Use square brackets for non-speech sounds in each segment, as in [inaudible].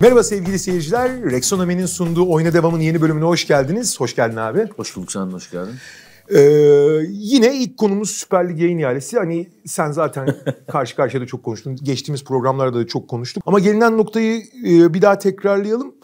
Merhaba sevgili seyirciler. Rexonomi'nin sunduğu Oyna Devam'ın yeni bölümüne hoş geldiniz. Hoş geldin abi. Hoş bulduk sen hoş geldin. Ee, yine ilk konumuz Süper Lig yayın ihalesi. Hani sen zaten [laughs] karşı karşıya da çok konuştun. Geçtiğimiz programlarda da çok konuştuk. Ama gelinen noktayı e, bir daha tekrarlayalım.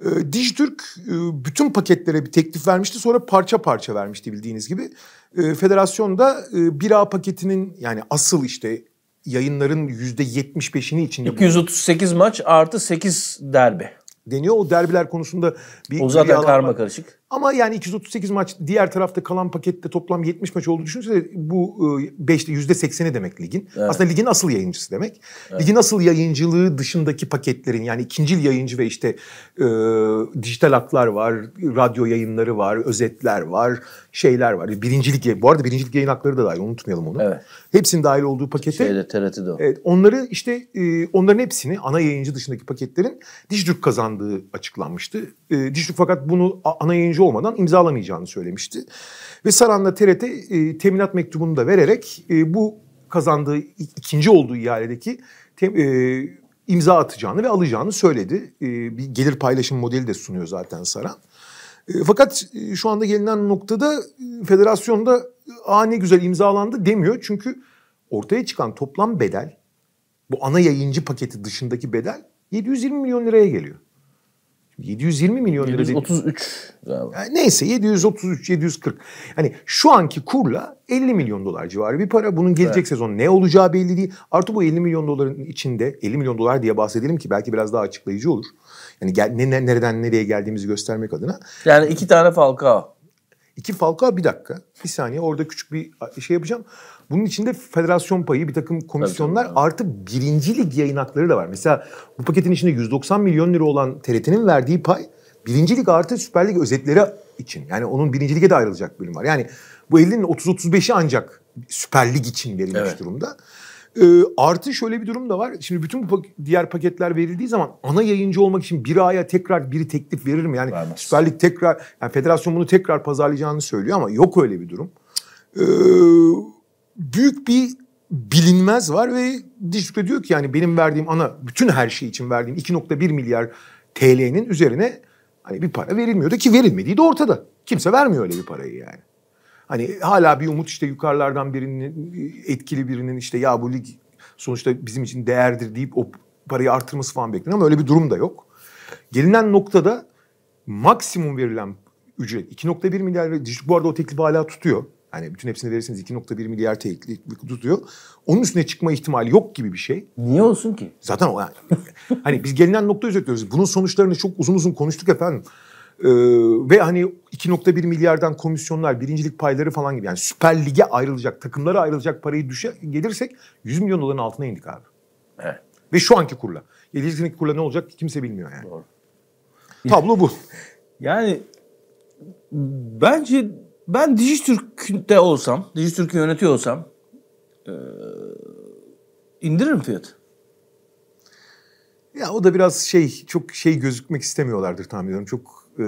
E, Dijitürk e, bütün paketlere bir teklif vermişti. Sonra parça parça vermişti bildiğiniz gibi. E, federasyon da e, 1A paketinin yani asıl işte yayınların %75'ini içinde... 238 maç artı 8 derbi. Deniyor o derbiler konusunda bir... O zaten karma karışık. Ama yani 238 maç diğer tarafta kalan pakette toplam 70 maç olduğu düşünürse bu e, yüzde %80'i demek ligin. Evet. Aslında ligin asıl yayıncısı demek. Evet. Ligin asıl yayıncılığı dışındaki paketlerin yani ikincil yayıncı ve işte e, dijital haklar var, radyo yayınları var, özetler var, şeyler var. Birincilik, bu arada birincilik yayın hakları da dahil unutmayalım onu. Evet. Hepsinin dahil olduğu pakete. Şeyde TRT'de o. Evet, onları işte e, onların hepsini ana yayıncı dışındaki paketlerin Dijitürk kazandığı açıklanmıştı. E, Dijitürk fakat bunu ana yayıncı onaycı olmadan imzalamayacağını söylemişti. Ve Saran'la TRT e, teminat mektubunu da vererek e, bu kazandığı ikinci olduğu ihaledeki tem, e, imza atacağını ve alacağını söyledi. E, bir gelir paylaşım modeli de sunuyor zaten Saran. E, fakat e, şu anda gelinen noktada e, federasyonda e, a ne güzel imzalandı demiyor. Çünkü ortaya çıkan toplam bedel bu ana yayıncı paketi dışındaki bedel 720 milyon liraya geliyor. 720 milyon lira. 733 galiba. neyse 733 740. Hani şu anki kurla 50 milyon dolar civarı bir para. Bunun gelecek evet. sezon ne olacağı belli değil. Artı bu 50 milyon doların içinde 50 milyon dolar diye bahsedelim ki belki biraz daha açıklayıcı olur. Yani gel, ne, nereden nereye geldiğimizi göstermek adına. Yani iki tane Falcao. İki Falcao bir dakika. Bir saniye orada küçük bir şey yapacağım. Bunun içinde federasyon payı, bir takım komisyonlar Tabii artı birinci lig yayın hakları da var. Mesela bu paketin içinde 190 milyon lira olan TRT'nin verdiği pay birinci lig artı Süper Lig özetleri için. Yani onun birinci lige de ayrılacak bölüm var. Yani bu 50'nin 30-35'i ancak Süper Lig için verilmiş evet. durumda. E, artı şöyle bir durum da var. Şimdi bütün bu pak- diğer paketler verildiği zaman ana yayıncı olmak için bir aya tekrar biri teklif verir mi? Yani Vermez. Süper Lig tekrar, yani federasyon bunu tekrar pazarlayacağını söylüyor ama yok öyle bir durum. E, büyük bir bilinmez var ve Dijitürk'e diyor ki yani benim verdiğim ana bütün her şey için verdiğim 2.1 milyar TL'nin üzerine hani bir para verilmiyordu ki verilmediği de ortada. Kimse vermiyor öyle bir parayı yani. Hani hala bir umut işte yukarılardan birinin e, etkili birinin işte ya bu lig sonuçta bizim için değerdir deyip o parayı artırması falan bekliyor ama öyle bir durum da yok. Gelinen noktada maksimum verilen ücret 2.1 milyar bu arada o teklif hala tutuyor. Hani bütün hepsini verirseniz 2.1 milyar teklif tutuyor. Onun üstüne çıkma ihtimali yok gibi bir şey. Niye olsun ki? Zaten o yani. hani biz gelinen noktayı özetliyoruz. Bunun sonuçlarını çok uzun uzun konuştuk efendim. Ee, ve hani 2.1 milyardan komisyonlar, birincilik payları falan gibi yani Süper Lig'e ayrılacak, takımlara ayrılacak parayı düşe gelirsek 100 milyon doların altına indik abi. Evet. Ve şu anki kurla. Gelecek kurla ne olacak kimse bilmiyor yani. Doğru. Tablo bu. yani bence ben Dijitürk'te olsam, Dijitürk'ü yönetiyor olsam e, indiririm fiyatı. Ya o da biraz şey çok şey gözükmek istemiyorlardır tahmin ediyorum. Çok e,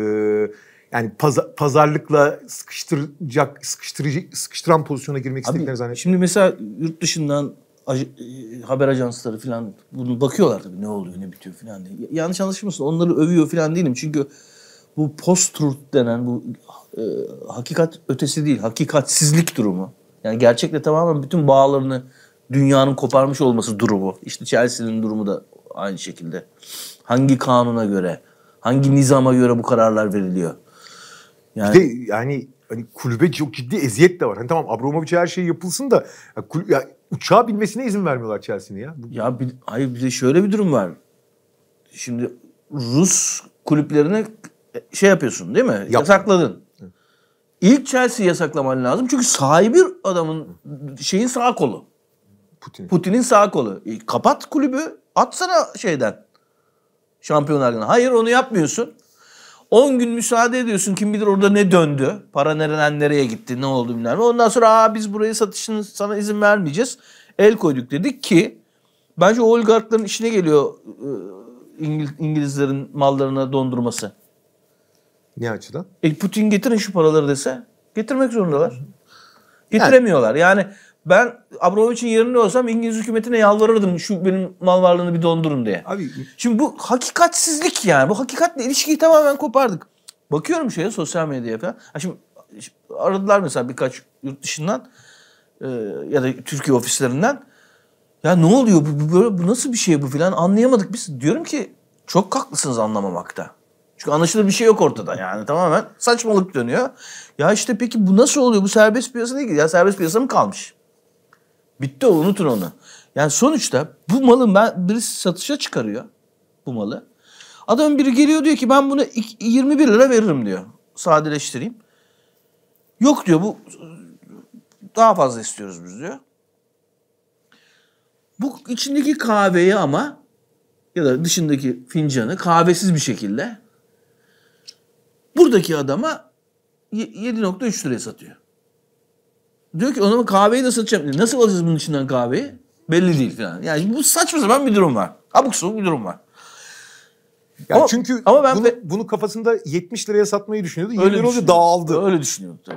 yani pazarlıkla sıkıştıracak sıkıştırıcı sıkıştıran pozisyona girmek istediklerini zannediyorum. Şimdi mesela yurt dışından e, haber ajansları falan bunu bakıyorlar tabii ne oluyor ne bitiyor falan diye. Yanlış anlaşılmasın onları övüyor falan değilim çünkü bu post-truth denen bu e, hakikat ötesi değil, hakikatsizlik durumu. Yani gerçekle tamamen bütün bağlarını dünyanın koparmış olması durumu. İşte Chelsea'nin durumu da aynı şekilde. Hangi kanuna göre, Hangi nizama göre bu kararlar veriliyor? Yani... Bir de yani hani kulübe çok ciddi eziyet de var. Hani tamam Abramovic'e her şey yapılsın da ya, kul, ya uçağa binmesine izin vermiyorlar Chelsea'nin ya. Ya bir, hayır bir de şöyle bir durum var. Şimdi Rus kulüplerine şey yapıyorsun değil mi? Yap. Yasakladın. Hı. İlk Chelsea yasaklaman lazım. Çünkü sahibi adamın şeyin sağ kolu. Putin. Putin'in sağ kolu. E, kapat kulübü. Atsana şeyden. Şampiyonlar Ligi'ne. Hayır onu yapmıyorsun. 10 gün müsaade ediyorsun. Kim bilir orada ne döndü. Para nereden nereye gitti. Ne oldu bilmem. Ondan sonra Aa, biz burayı satışını sana izin vermeyeceğiz. El koyduk dedik ki bence o oligarkların işine geliyor ıı, İngilizlerin mallarına dondurması. Ne açıdan? E Putin getirin şu paraları dese getirmek zorundalar. Getiremiyorlar. Yani ben Abramovich'in yerinde olsam İngiliz hükümetine yalvarırdım şu benim mal varlığını bir dondurun diye. Abi. Şimdi bu hakikatsizlik yani. Bu hakikatle ilişkiyi tamamen kopardık. Bakıyorum şeye sosyal medyaya falan. Ha şimdi, şimdi aradılar mesela birkaç yurt dışından e, ya da Türkiye ofislerinden. Ya ne oluyor bu, böyle, bu nasıl bir şey bu filan anlayamadık biz. Diyorum ki çok haklısınız anlamamakta. Çünkü anlaşılır bir şey yok ortada yani tamamen saçmalık dönüyor. Ya işte peki bu nasıl oluyor? Bu serbest piyasa değil ki. Ya serbest piyasa mı kalmış? Bitti o unutun onu. Yani sonuçta bu malın ben birisi satışa çıkarıyor bu malı. Adam biri geliyor diyor ki ben bunu 21 lira veririm diyor. Sadeleştireyim. Yok diyor bu daha fazla istiyoruz biz diyor. Bu içindeki kahveyi ama ya da dışındaki fincanı kahvesiz bir şekilde buradaki adama 7.3 liraya satıyor. Diyor ki o zaman kahveyi nasıl içeceğim? Nasıl alacağız bunun içinden kahveyi? Belli değil falan. Yani bu saçma sapan bir durum var. Abuk sabuk bir durum var. Yani ama, çünkü ama ben bunu, de, bunu kafasında 70 liraya satmayı düşünüyordu. 20 lira olunca dağıldı. Öyle düşünüyordu tabii.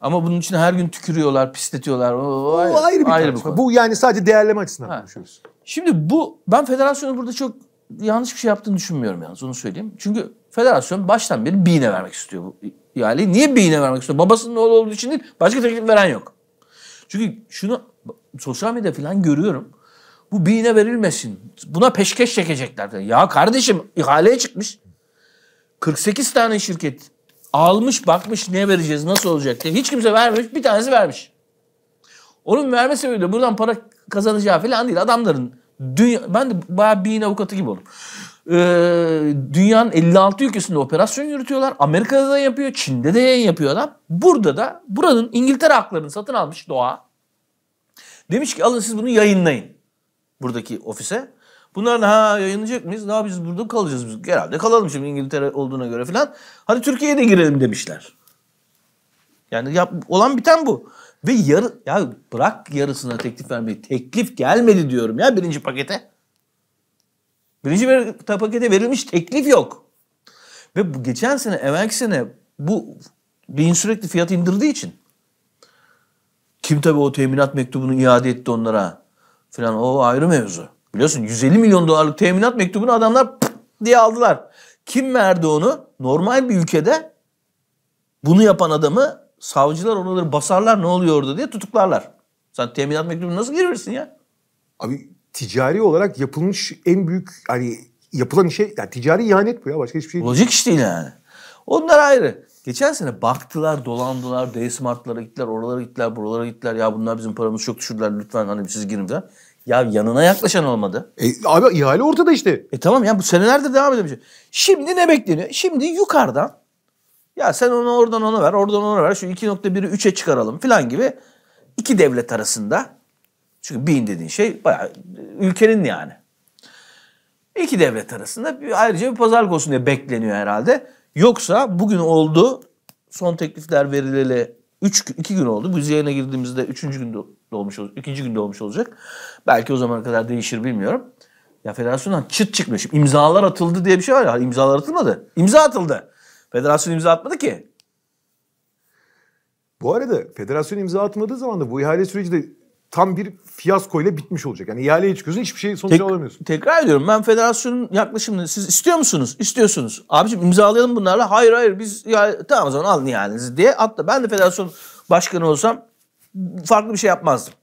Ama bunun için her gün tükürüyorlar, pisletiyorlar. O, o ayrı, ayrı bir ayrı Bir konu. Bu yani sadece değerleme açısından ha. konuşuyoruz. Şimdi bu ben federasyonu burada çok yanlış bir şey yaptığını düşünmüyorum yalnız onu söyleyeyim. Çünkü federasyon baştan beri Bine vermek istiyor bu ihaleyi. Niye Bine vermek istiyor? Babasının oğlu olduğu için değil. Başka teklif veren yok. Çünkü şunu sosyal medya falan görüyorum. Bu Bine verilmesin. Buna peşkeş çekecekler. Ya kardeşim ihaleye çıkmış. 48 tane şirket almış bakmış ne vereceğiz nasıl olacak diye. Hiç kimse vermemiş bir tanesi vermiş. Onun verme sebebi de buradan para kazanacağı falan değil. Adamların Dünya, ben de bayağı bir yine avukatı gibi oldum. Ee, dünyanın 56 ülkesinde operasyon yürütüyorlar. Amerika'da da yapıyor, Çin'de de yayın yapıyor adam. Burada da buranın İngiltere haklarını satın almış Doğa. Demiş ki alın siz bunu yayınlayın buradaki ofise. Bunlar ha yayınlayacak mıyız? Ne yapacağız burada kalacağız biz? Herhalde kalalım şimdi İngiltere olduğuna göre falan. Hadi Türkiye'ye de girelim demişler. Yani yap, olan biten bu. Ve yarı, ya bırak yarısına teklif vermeyi. Teklif gelmedi diyorum ya birinci pakete. Birinci ver, pakete verilmiş teklif yok. Ve bu geçen sene, evvelki sene bu Bin sürekli fiyat indirdiği için. Kim tabii o teminat mektubunu iade etti onlara falan o ayrı mevzu. Biliyorsun 150 milyon dolarlık teminat mektubunu adamlar diye aldılar. Kim verdi onu? Normal bir ülkede bunu yapan adamı savcılar oraları basarlar ne oluyordu diye tutuklarlar. Sen teminat mektubunu nasıl girersin ya? Abi ticari olarak yapılmış en büyük hani yapılan işe yani ticari ihanet bu ya başka hiçbir şey değil. Lojik iş değil yani. Onlar ayrı. Geçen sene baktılar, dolandılar, D-Smart'lara gittiler, oralara gittiler, buralara gittiler. Ya bunlar bizim paramız çok düşürdüler lütfen hani siz girin falan. Ya yanına yaklaşan olmadı. E, abi ihale ortada işte. E tamam ya bu senelerde devam edebilecek. Şimdi ne bekleniyor? Şimdi yukarıdan ya sen onu oradan ona ver, oradan ona ver. Şu 2.1'i 3'e çıkaralım falan gibi iki devlet arasında. Çünkü bin dediğin şey bayağı ülkenin yani. İki devlet arasında bir, ayrıca bir pazarlık olsun diye bekleniyor herhalde. Yoksa bugün oldu son teklifler verileli 3 2 gün oldu. Biz yayına girdiğimizde 3. günde olmuş olacak. 2. günde olmuş olacak. Belki o zamana kadar değişir bilmiyorum. Ya federasyondan çıt çıkmıyor. İmzalar atıldı diye bir şey var ya. İmzalar atılmadı. İmza atıldı. Federasyon imza atmadı ki. Bu arada federasyon imza atmadığı zaman da bu ihale süreci de tam bir fiyasko ile bitmiş olacak. Yani ihaleye çıkıyorsun hiçbir şey sonuç Tek, alamıyorsun. Tekrar ediyorum ben federasyonun yaklaşımını siz istiyor musunuz? İstiyorsunuz. Abiciğim imzalayalım bunlarla. Hayır hayır biz ya, tamam o zaman alın ihalenizi diye atla. Ben de federasyon başkanı olsam farklı bir şey yapmazdım.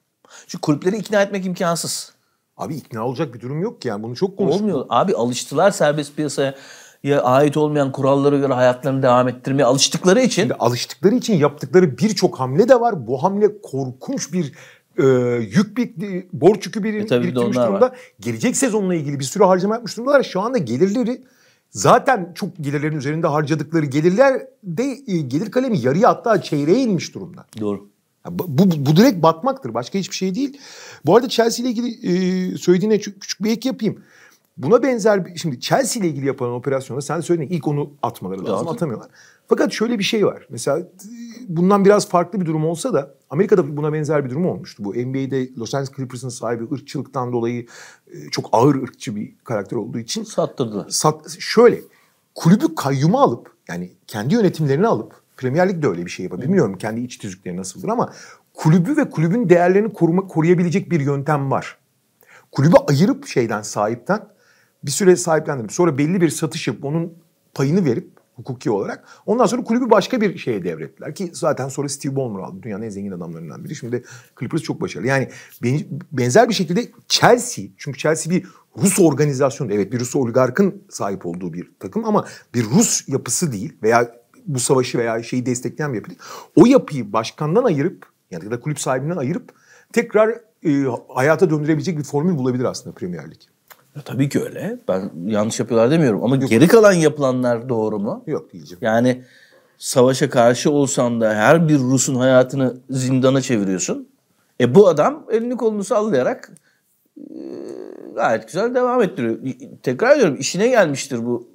Şu kulüpleri ikna etmek imkansız. Abi ikna olacak bir durum yok ki yani bunu çok konuştuk. Olmuyor. Abi alıştılar serbest piyasaya ya ait olmayan kurallara göre hayatlarını devam ettirmeye alıştıkları için. Şimdi alıştıkları için yaptıkları birçok hamle de var. Bu hamle korkunç bir e, yük bir e, borç yükü bir, e, biriktirmiş durumda. Var. Gelecek sezonla ilgili bir sürü harcama yapmış durumdalar. Şu anda gelirleri zaten çok gelirlerin üzerinde harcadıkları gelirler de e, gelir kalemi yarıya hatta çeyreğe inmiş durumda. Doğru. bu, bu, bu direkt batmaktır. Başka hiçbir şey değil. Bu arada Chelsea ile ilgili e, söylediğine küçük bir ek yapayım. Buna benzer bir, şimdi Chelsea ile ilgili yapılan operasyonda sen de söyledin ilk onu atmaları lazım. lazım. Atamıyorlar. Fakat şöyle bir şey var. Mesela e, bundan biraz farklı bir durum olsa da Amerika'da buna benzer bir durum olmuştu. Bu NBA'de Los Angeles Clippers'ın sahibi ırkçılıktan dolayı e, çok ağır ırkçı bir karakter olduğu için sattırdılar. Sat, şöyle kulübü kayyuma alıp yani kendi yönetimlerini alıp Premier Lig de öyle bir şey yapar. Bilmiyorum kendi iç tüzükleri nasıldır ama kulübü ve kulübün değerlerini koruma, koruyabilecek bir yöntem var. Kulübü ayırıp şeyden sahipten bir süre sahiplendirip sonra belli bir satış yapıp onun payını verip hukuki olarak. Ondan sonra kulübü başka bir şeye devrettiler ki zaten sonra Steve Ballmer aldı. Dünyanın en zengin adamlarından biri. Şimdi Clippers çok başarılı. Yani benzer bir şekilde Chelsea çünkü Chelsea bir Rus organizasyonu evet bir Rus oligarkın sahip olduğu bir takım ama bir Rus yapısı değil veya bu savaşı veya şeyi destekleyen bir yapı değil. O yapıyı başkandan ayırıp yani ya da kulüp sahibinden ayırıp tekrar e, hayata döndürebilecek bir formül bulabilir aslında Premier Lig. Ya tabii ki öyle. Ben yanlış yapıyorlar demiyorum ama Yok. geri kalan yapılanlar doğru mu? Yok diyeceğim. Yani savaşa karşı olsan da her bir Rus'un hayatını zindana çeviriyorsun. E bu adam elini kolunu sallayarak e, gayet güzel devam ettiriyor. Tekrar ediyorum işine gelmiştir bu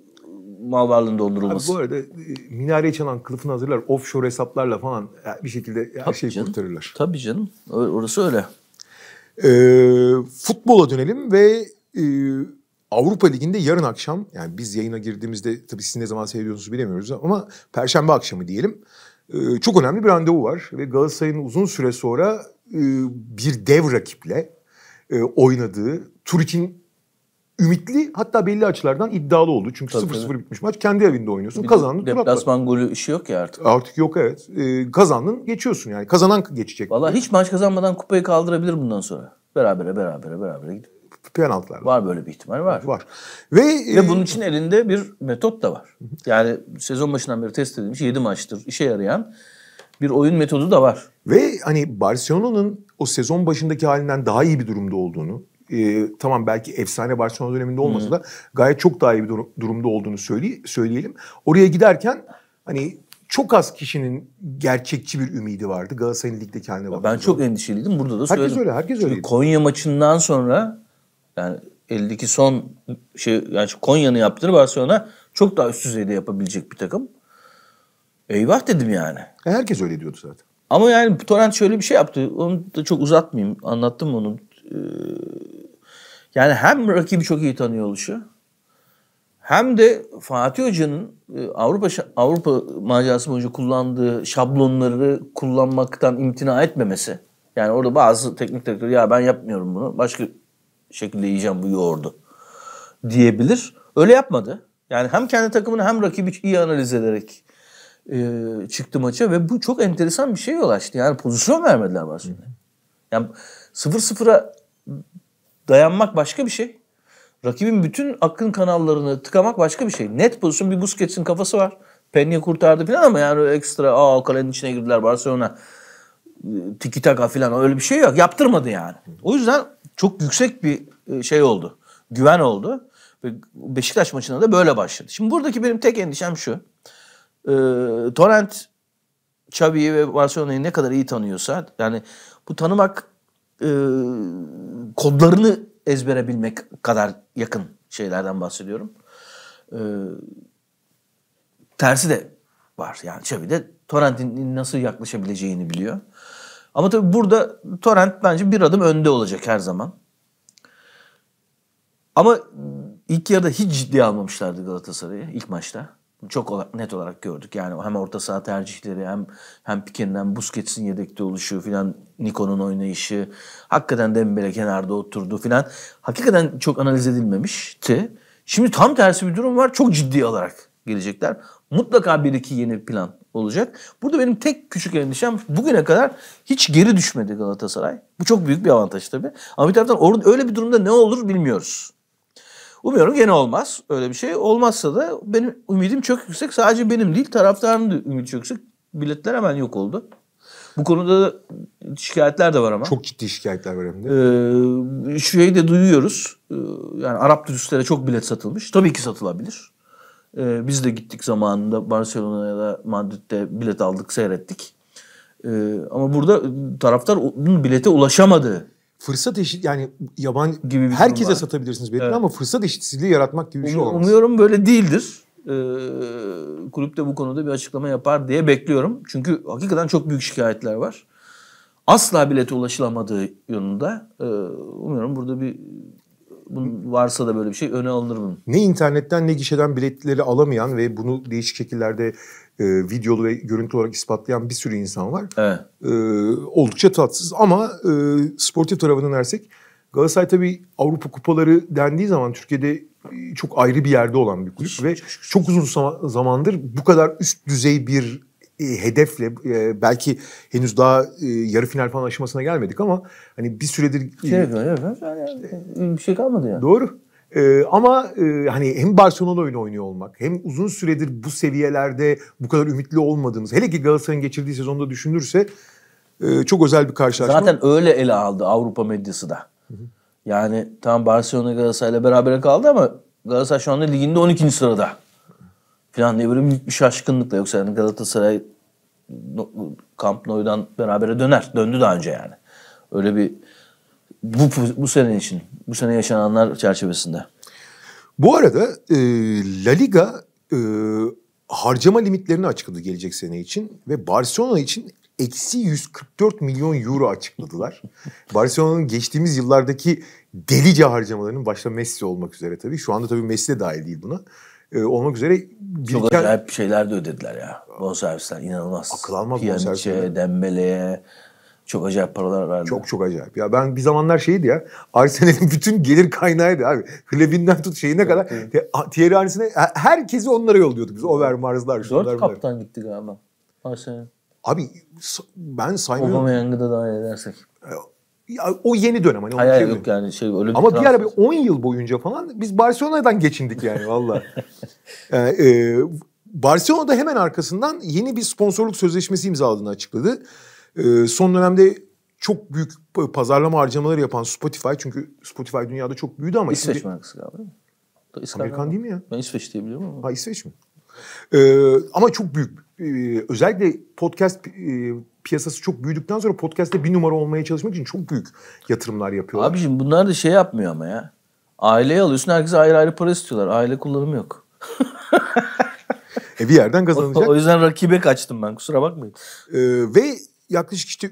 mal varlığının dondurulması. Abi bu arada e, minareye çalan kılıfını hazırlar. Offshore hesaplarla falan e, bir şekilde her Tabii şeyi canım. kurtarırlar. Tabii canım. Orası öyle. Ee, futbola dönelim ve ee, Avrupa Ligi'nde yarın akşam yani biz yayına girdiğimizde tabii siz ne zaman seyrediyorsunuz bilemiyoruz ama perşembe akşamı diyelim. E, çok önemli bir randevu var ve Galatasaray'ın uzun süre sonra e, bir dev rakiple e, oynadığı tur için ümitli hatta belli açılardan iddialı oldu. Çünkü 0-0 bitmiş maç. Kendi evinde oynuyorsun. Bir kazandın. Deplasman golü işi yok ya artık. Artık yok evet. kazandın geçiyorsun yani. Kazanan geçecek. Valla hiç maç kazanmadan kupayı kaldırabilir bundan sonra. Berabere berabere berabere gidip penaltılar var. Var böyle bir ihtimal var. Var. Ve, Ve e, bunun için elinde bir metot da var. Yani sezon başından beri test edilmiş 7 maçtır işe yarayan bir oyun metodu da var. Ve hani Barcelona'nın o sezon başındaki halinden daha iyi bir durumda olduğunu, e, tamam belki efsane Barcelona döneminde olmasa da gayet çok daha iyi bir dur- durumda olduğunu söyle- söyleyelim. Oraya giderken hani çok az kişinin gerçekçi bir ümidi vardı Galatasaray'ın kendine haline Ben çok endişeliydim. Burada da herkes öyle, herkes Çünkü öyle. Konya maçından sonra yani eldeki son şey yani Konya'nı yaptığını Barcelona çok daha üst düzeyde yapabilecek bir takım. Eyvah dedim yani. E, herkes öyle diyordu zaten. Ama yani Torrent şöyle bir şey yaptı. Onu da çok uzatmayayım. Anlattım onu. Ee, yani hem rakibi çok iyi tanıyor oluşu hem de Fatih Hoca'nın e, Avrupa Avrupa macerası boyunca kullandığı şablonları kullanmaktan imtina etmemesi. Yani orada bazı teknik direktör ya ben yapmıyorum bunu. Başka şekilde yiyeceğim bu yoğurdu diyebilir. Öyle yapmadı. Yani hem kendi takımını hem rakibi iyi analiz ederek e, çıktı maça ve bu çok enteresan bir şey yol açtı. Yani pozisyon vermediler Barcelona'ya. Yani 0-0'a dayanmak başka bir şey. Rakibin bütün akın kanallarını tıkamak başka bir şey. Net pozisyon bir Busquets'in kafası var. penya kurtardı falan ama yani ekstra aa kalenin içine girdiler Barcelona e, tiki taka falan öyle bir şey yok. Yaptırmadı yani. O yüzden çok yüksek bir e, şey oldu. Güven oldu. Ve Beşiktaş maçına da böyle başladı. Şimdi buradaki benim tek endişem şu. E, Torrent Xavi'yi ve Barcelona'yı ne kadar iyi tanıyorsa yani bu tanımak e, kodlarını ezbere bilmek kadar yakın şeylerden bahsediyorum. E, tersi de var. Yani Xavi de Torrent'in nasıl yaklaşabileceğini biliyor. Ama tabii burada torrent bence bir adım önde olacak her zaman. Ama ilk yarıda hiç ciddiye almamışlardı Galatasaray'ı ilk maçta. Çok olarak, net olarak gördük. Yani hem orta saha tercihleri hem hem Pique'nin Busquets'in yedekte oluşu filan Niko'nun oynayışı. Hakikaten Dembele kenarda oturdu filan. Hakikaten çok analiz edilmemişti. Şimdi tam tersi bir durum var. Çok ciddi alarak gelecekler. Mutlaka bir iki yeni plan olacak. Burada benim tek küçük endişem bugüne kadar hiç geri düşmedi Galatasaray. Bu çok büyük bir avantaj tabii. Ama bir taraftan orada öyle bir durumda ne olur bilmiyoruz. Umuyorum gene olmaz. Öyle bir şey olmazsa da benim ümidim çok yüksek. Sadece benim değil taraftarın da ümidi çok yüksek. Biletler hemen yok oldu. Bu konuda da şikayetler de var ama. Çok ciddi şikayetler var hem de. Ee, şeyi de duyuyoruz. Ee, yani Arap turistlere çok bilet satılmış. Tabii ki satılabilir. E, biz de gittik zamanında Barcelona'ya da Madrid'de bilet aldık seyrettik. E, ama burada taraftar bilete ulaşamadı. Fırsat eşit yani yaban gibi herkese var. satabilirsiniz belki evet. ama fırsat eşitsizliği yaratmak gibi bir şey olmaz. Umuyorum böyle değildir. E, kulüp bu konuda bir açıklama yapar diye bekliyorum. Çünkü hakikaten çok büyük şikayetler var asla bilete ulaşılamadığı yönünde. Ee, umuyorum burada bir varsa da böyle bir şey öne alınır bunun. Ne internetten ne gişeden biletleri alamayan ve bunu değişik şekillerde e, videolu ve görüntü olarak ispatlayan bir sürü insan var. Evet. E, oldukça tatsız ama e, sportif tarafından dersek Galatasaray tabii Avrupa kupaları dendiği zaman Türkiye'de e, çok ayrı bir yerde olan bir kulüp ve çok uzun zamandır bu kadar üst düzey bir e, hedefle e, belki henüz daha e, yarı final falan aşamasına gelmedik ama hani bir süredir... Şey, evet, yani, bir şey kalmadı yani. Doğru. ama hani hem Barcelona oyunu oynuyor olmak hem uzun süredir bu seviyelerde bu kadar ümitli olmadığımız hele ki Galatasaray'ın geçirdiği sezonda düşünülürse çok özel bir karşılaşma. Zaten öyle ele aldı Avrupa medyası da. Yani tam Barcelona Galatasaray'la beraber kaldı ama Galatasaray şu anda liginde 12. sırada falan diye böyle büyük bir şaşkınlıkla yoksa yani Galatasaray Camp Nou'dan berabere döner. Döndü daha önce yani. Öyle bir bu, bu sene için, bu sene yaşananlar çerçevesinde. Bu arada e, La Liga e, harcama limitlerini açıkladı gelecek sene için ve Barcelona için eksi 144 milyon euro açıkladılar. [laughs] Barcelona'nın geçtiğimiz yıllardaki delice harcamalarının başta Messi olmak üzere tabii. Şu anda tabii Messi de dahil değil buna e, olmak üzere biriken... Çok acayip şeyler de ödediler ya. Bonservisler inanılmaz. Akıl almaz bonservisler. Dembele'ye çok acayip paralar verdi. Çok çok acayip. Ya ben bir zamanlar şeydi ya. Arsenal'in [laughs] bütün gelir kaynağıydı abi. Hlevinden tut şeyine kadar. Evet. Thierry Henry'sine herkesi onlara yolluyorduk biz. Over Mars'lar. Dört kaptan gitti galiba. Arsenal. Abi ben saymıyorum. Obama Young'ı da dahil edersek. Ee, o yeni dönem hani. Hayır yok yani şey öyle bir Ama bir ara bir 10 yıl boyunca falan biz Barcelona'dan geçindik yani valla. yani, [laughs] ee, e, Barcelona'da hemen arkasından yeni bir sponsorluk sözleşmesi imzaladığını açıkladı. E, son dönemde çok büyük pazarlama harcamaları yapan Spotify çünkü Spotify dünyada çok büyüdü ama İsveç şimdi... markası galiba. Amerikan değil mi ya? Ben İsveç diye biliyorum ama. Ha İsveç mi? Ee, ama çok büyük ee, özellikle podcast e, piyasası çok büyüdükten sonra podcast'te bir numara olmaya çalışmak için çok büyük yatırımlar yapıyorlar. Abiciğim bunlar da şey yapmıyor ama ya. Aileye alıyorsun herkese ayrı ayrı para istiyorlar. Aile kullanımı yok. [laughs] e bir yerden kazanacak. O, [laughs] o yüzden rakibe kaçtım ben kusura bakmayın. Ee, ve yaklaşık işte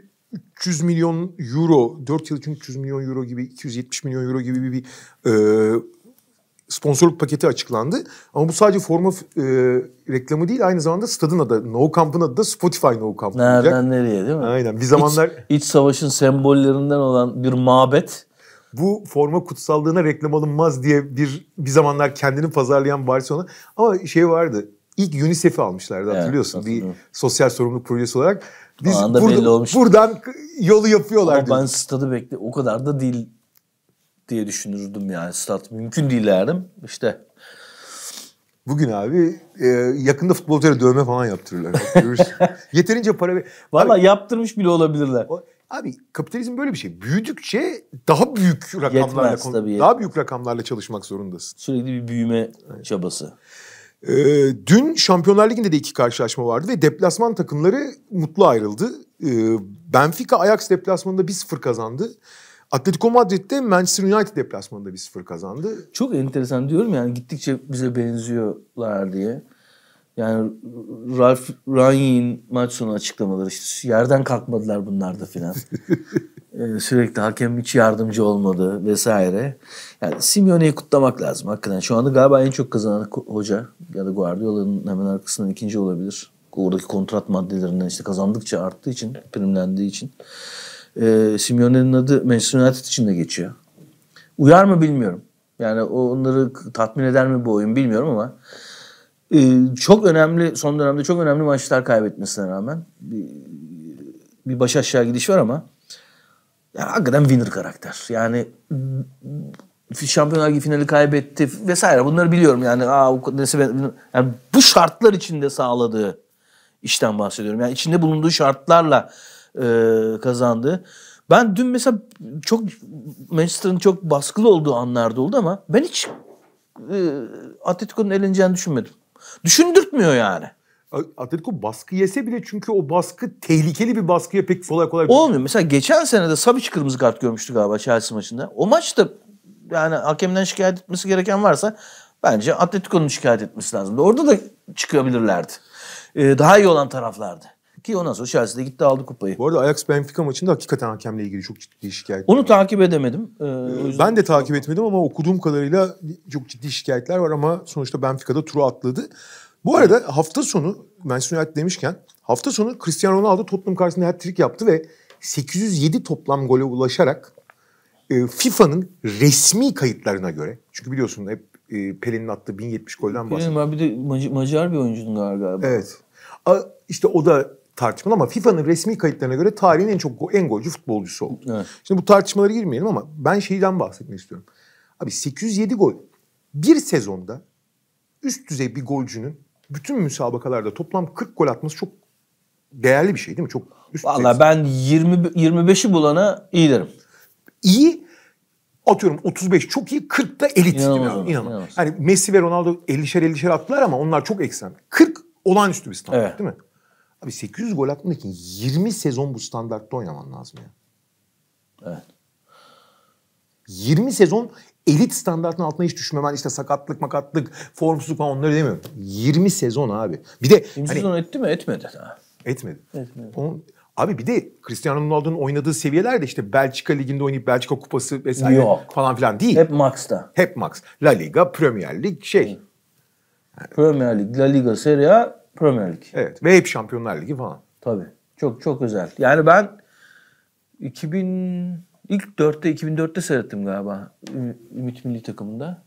300 milyon euro, 4 yıl için 300 milyon euro gibi, 270 milyon euro gibi bir, e, sponsorluk paketi açıklandı. Ama bu sadece forma e, reklamı değil aynı zamanda stadın adı. No Camp'ın adı da Spotify No Camp Nereden olacak. Nereden nereye değil mi? Aynen. Bir zamanlar... İç, iç savaşın sembollerinden olan bir mabet. Bu forma kutsallığına reklam alınmaz diye bir bir zamanlar kendini pazarlayan Barcelona. Ama şey vardı. ilk UNICEF'i almışlardı hatırlıyorsun. bir sosyal sorumluluk projesi olarak. Biz burada, belli olmuş. buradan yolu yapıyorlar. Ama ben stadı bekle o kadar da değil diye düşünürdüm yani stat. Mümkün değil derdim. İşte Bugün abi e, yakında futbolculara dövme falan yaptırırlar. [laughs] Yeterince para... Ver... Valla yaptırmış bile olabilirler. O, abi kapitalizm böyle bir şey. Büyüdükçe daha büyük rakamlarla yetmez, tabii yetmez. daha büyük rakamlarla çalışmak zorundasın. Sürekli bir büyüme evet. çabası. Ee, dün Şampiyonlar Ligi'nde de iki karşılaşma vardı ve deplasman takımları mutlu ayrıldı. Ee, Benfica Ajax deplasmanında 1-0 kazandı. Atletico Madrid'de Manchester United deplasmanında 1-0 kazandı. Çok enteresan diyorum yani gittikçe bize benziyorlar diye. Yani Ralf Rangnick'in maç sonu açıklamaları işte yerden kalkmadılar bunlar da filan. [laughs] Ee, sürekli hakem hiç yardımcı olmadı vesaire. Yani Simeone'yi kutlamak lazım hakikaten. Şu anda galiba en çok kazanan hoca ya da Guardiola'nın hemen arkasından ikinci olabilir. Oradaki kontrat maddelerinden işte kazandıkça arttığı için, primlendiği için. E, Simeone'nin adı Manchester United için de geçiyor. Uyar mı bilmiyorum. Yani onları tatmin eder mi bu oyun bilmiyorum ama e, çok önemli son dönemde çok önemli maçlar kaybetmesine rağmen bir, bir baş aşağı gidiş var ama yani hakikaten winner karakter. Yani Şampiyonlar Ligi finali kaybetti vesaire. Bunları biliyorum yani. Aa, yani bu şartlar içinde sağladığı işten bahsediyorum. Yani içinde bulunduğu şartlarla e, kazandı. Ben dün mesela çok Manchester'ın çok baskılı olduğu anlarda oldu ama ben hiç e, Atletico'nun eleneceğini düşünmedim. Düşündürtmüyor yani. Atletico baskı yese bile çünkü o baskı tehlikeli bir baskıya pek kolay kolay... Olmuyor. Mesela geçen sene de Sabic kırmızı kart görmüştü galiba Chelsea maçında. O maçta yani hakemden şikayet etmesi gereken varsa bence Atletico'nun şikayet etmesi lazım. Orada da çıkabilirlerdi. Ee, daha iyi olan taraflardı. Ki ondan sonra Chelsea'de gitti aldı kupayı. Bu arada Ajax Benfica maçında hakikaten hakemle ilgili çok ciddi şikayet. Onu takip edemedim. Ee, ee ben de takip etmedim ama okuduğum kadarıyla çok ciddi şikayetler var ama sonuçta Benfica'da turu atladı. Bu arada hafta sonu Manchester United demişken hafta sonu Cristiano Ronaldo Tottenham karşısında hat-trick yaptı ve 807 toplam gole ulaşarak e, FIFA'nın resmi kayıtlarına göre çünkü biliyorsun hep e, Pelin'in attığı 1070 golden bahsediyor. Pelin var bir de Macar bir oyuncunun galiba. Evet. A, işte o da tartışmalı ama FIFA'nın resmi kayıtlarına göre tarihin en çok en golcü futbolcusu oldu. Evet. Şimdi bu tartışmalara girmeyelim ama ben şeyden bahsetmek istiyorum. Abi 807 gol bir sezonda üst düzey bir golcünün bütün müsabakalarda toplam 40 gol atması çok değerli bir şey değil mi? Çok üst Valla ben 20 25'i bulana iyi derim. İyi atıyorum 35 çok iyi 40 da elit. İnanılmaz. İnanılmaz. Yani Messi ve Ronaldo 50'şer 50'şer attılar ama onlar çok eksen. 40 olağanüstü bir standart evet. değil mi? Abi 800 gol atmak için 20 sezon bu standartta oynaman lazım ya. Evet. 20 sezon elit standartın altına hiç düşmemen işte sakatlık makatlık formsuzluk falan onları demiyorum. 20 sezon abi. Bir de 20 hani, sezon etti mi? Etmedi. Ha. Etmedi. Etmedi. On abi bir de Cristiano Ronaldo'nun oynadığı seviyeler de işte Belçika Ligi'nde oynayıp Belçika Kupası vesaire Yok. falan filan değil. Hep Max'ta. Hep Max. La Liga, Premier Lig şey. Premier Lig, La Liga, Serie A Premier Lig. Evet ve hep Şampiyonlar Ligi falan. Tabii. Çok çok özel. Yani ben 2000 ilk 4'te 2004'te seyrettim galiba Ümit Milli Takımında.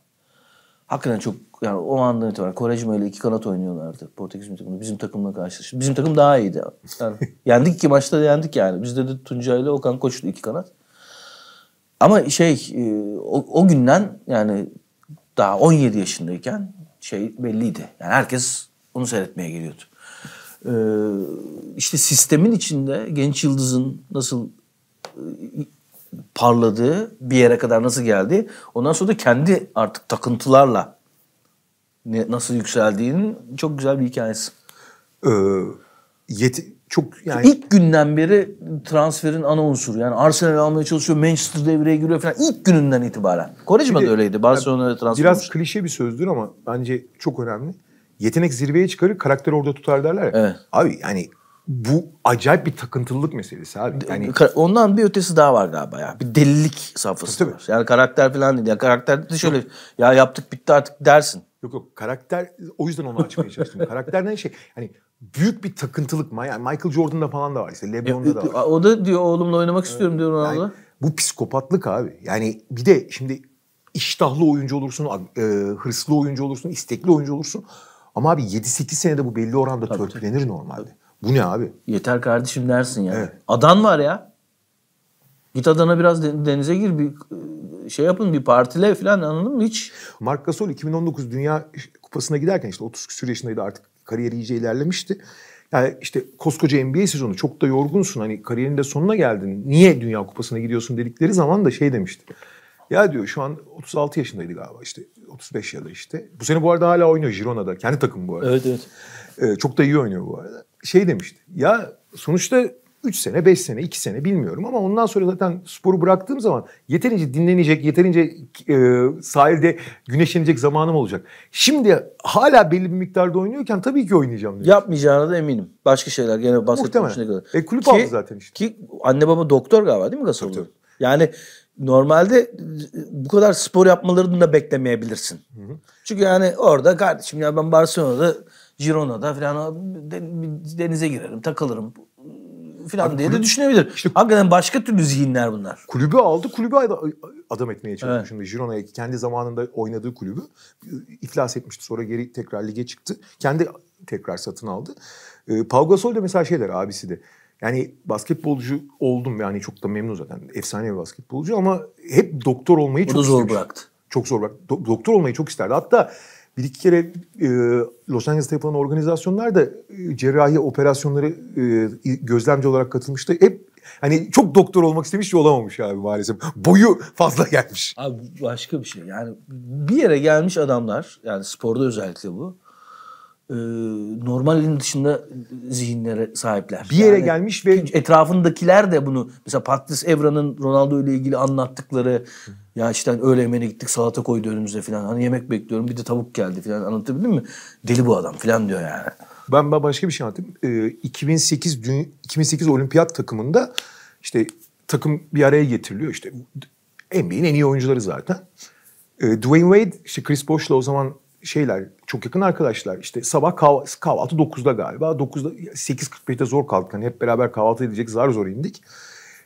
Hakikaten çok yani o andan itibaren Korejma ile iki kanat oynuyorlardı Portekiz milli takımında. Bizim takımla karşılaştı. Bizim takım daha iyiydi. Yani [laughs] yendik ki maçta yendik yani. Bizde de Tunca ile Okan koştu iki kanat. Ama şey e, o, o günden yani daha 17 yaşındayken şey belliydi. Yani herkes onu seyretmeye geliyordu. Ee, işte sistemin içinde genç yıldızın nasıl e, parladığı, bir yere kadar nasıl geldi, ondan sonra da kendi artık takıntılarla ne, nasıl yükseldiğinin çok güzel bir hikayesi. Ee, yeti, çok yani ilk günden beri transferin ana unsuru. Yani Arsenal almaya çalışıyor, Manchester devreye giriyor falan İlk gününden itibaren. Koreci da öyleydi. Barcelona'da transfer Biraz olmuş. klişe bir sözdür ama bence çok önemli yetenek zirveye çıkarır karakteri orada tutar derler ya. Evet. Abi yani bu acayip bir takıntılılık meselesi abi. Yani ondan bir ötesi daha var galiba ya. Bir delilik safhası tabii, tabii. var. Yani karakter falan değil. Yani karakter de şöyle ya yaptık bitti artık dersin. Yok yok karakter o yüzden onu açmaya çalıştım. [laughs] Karakterden şey hani büyük bir takıntılık yani Michael Jordan'da falan da var işte LeBron'da da e, var. O da diyor oğlumla oynamak istiyorum diyor Ronaldo. Yani, bu psikopatlık abi. Yani bir de şimdi iştahlı oyuncu olursun, e, hırslı oyuncu olursun, istekli oyuncu olursun. Ama abi 7-8 senede bu belli oranda tabii, törpülenir tabii. normalde. Bu ne abi? Yeter kardeşim dersin ya. Evet. Adan var ya. Git Adana biraz denize gir bir e, şey yapın bir partile falan anladın mı hiç? Mark Gasol 2019 Dünya Kupası'na giderken işte 30 küsur yaşındaydı artık kariyeri iyice ilerlemişti. Yani işte koskoca NBA sezonu çok da yorgunsun hani kariyerin de sonuna geldin. Niye Dünya Kupası'na gidiyorsun dedikleri zaman da şey demişti. Ya diyor şu an 36 yaşındaydı galiba işte 35 ya da işte. Bu sene bu arada hala oynuyor Girona'da. Kendi takım bu arada. Evet evet. Ee, çok da iyi oynuyor bu arada. Şey demişti. Ya sonuçta 3 sene, 5 sene, 2 sene bilmiyorum ama ondan sonra zaten sporu bıraktığım zaman yeterince dinlenecek, yeterince e, sahilde güneşlenecek zamanım olacak. Şimdi hala belli bir miktarda oynuyorken tabii ki oynayacağım diyor. Yapmayacağına da eminim. Başka şeyler gene bahsettiğim kadar. E kulüp ki, aldı zaten işte. Ki anne baba doktor galiba değil mi Gasol? Yani normalde e, bu kadar spor yapmalarını da beklemeyebilirsin. Hı hı. Çünkü yani orada kardeşim ya ben Barcelona'da, Girona'da falan denize girerim, takılırım falan Abi, diye kulüp, de düşünebilir. Işte, Hakikaten başka türlü zihinler bunlar. Kulübü aldı, kulübü adam etmeye çalıştı. Evet. Şimdi Girona'ya kendi zamanında oynadığı kulübü iflas etmişti. Sonra geri tekrar lige çıktı. Kendi tekrar satın aldı. E, Pau Gasol de mesela şeyler abisi de yani basketbolcu oldum yani çok da memnun zaten. Efsane bir basketbolcu ama hep doktor olmayı Bu çok zor bıraktı. Çok zor bıraktı. Do- doktor olmayı çok isterdi. Hatta bir iki kere e, Los Angeles'ta yapılan organizasyonlarda e, cerrahi operasyonları e, gözlemci olarak katılmıştı. Hep hani çok doktor olmak istemiş de olamamış abi maalesef. Boyu fazla gelmiş. Abi başka bir şey yani bir yere gelmiş adamlar yani sporda özellikle bu. E, normalin dışında zihinlere sahipler. Bir yere yani, gelmiş ve etrafındakiler de bunu mesela Patris Evra'nın Ronaldo ile ilgili anlattıkları ya işte hani öğle yemeğine gittik salata koydu önümüze falan. Hani yemek bekliyorum bir de tavuk geldi falan anlatabildim mi? Deli bu adam falan diyor yani. Ben, ben başka bir şey anlatayım. Ee, 2008 2008 olimpiyat takımında işte takım bir araya getiriliyor. işte NBA'nin en iyi oyuncuları zaten. Ee, Dwayne Wade işte Chris Bosh'la o zaman şeyler çok yakın arkadaşlar. işte sabah kahvaltı, kahvaltı 9'da galiba. 9'da 8.45'te zor kalktık. Hani hep beraber kahvaltı edecek zar zor indik.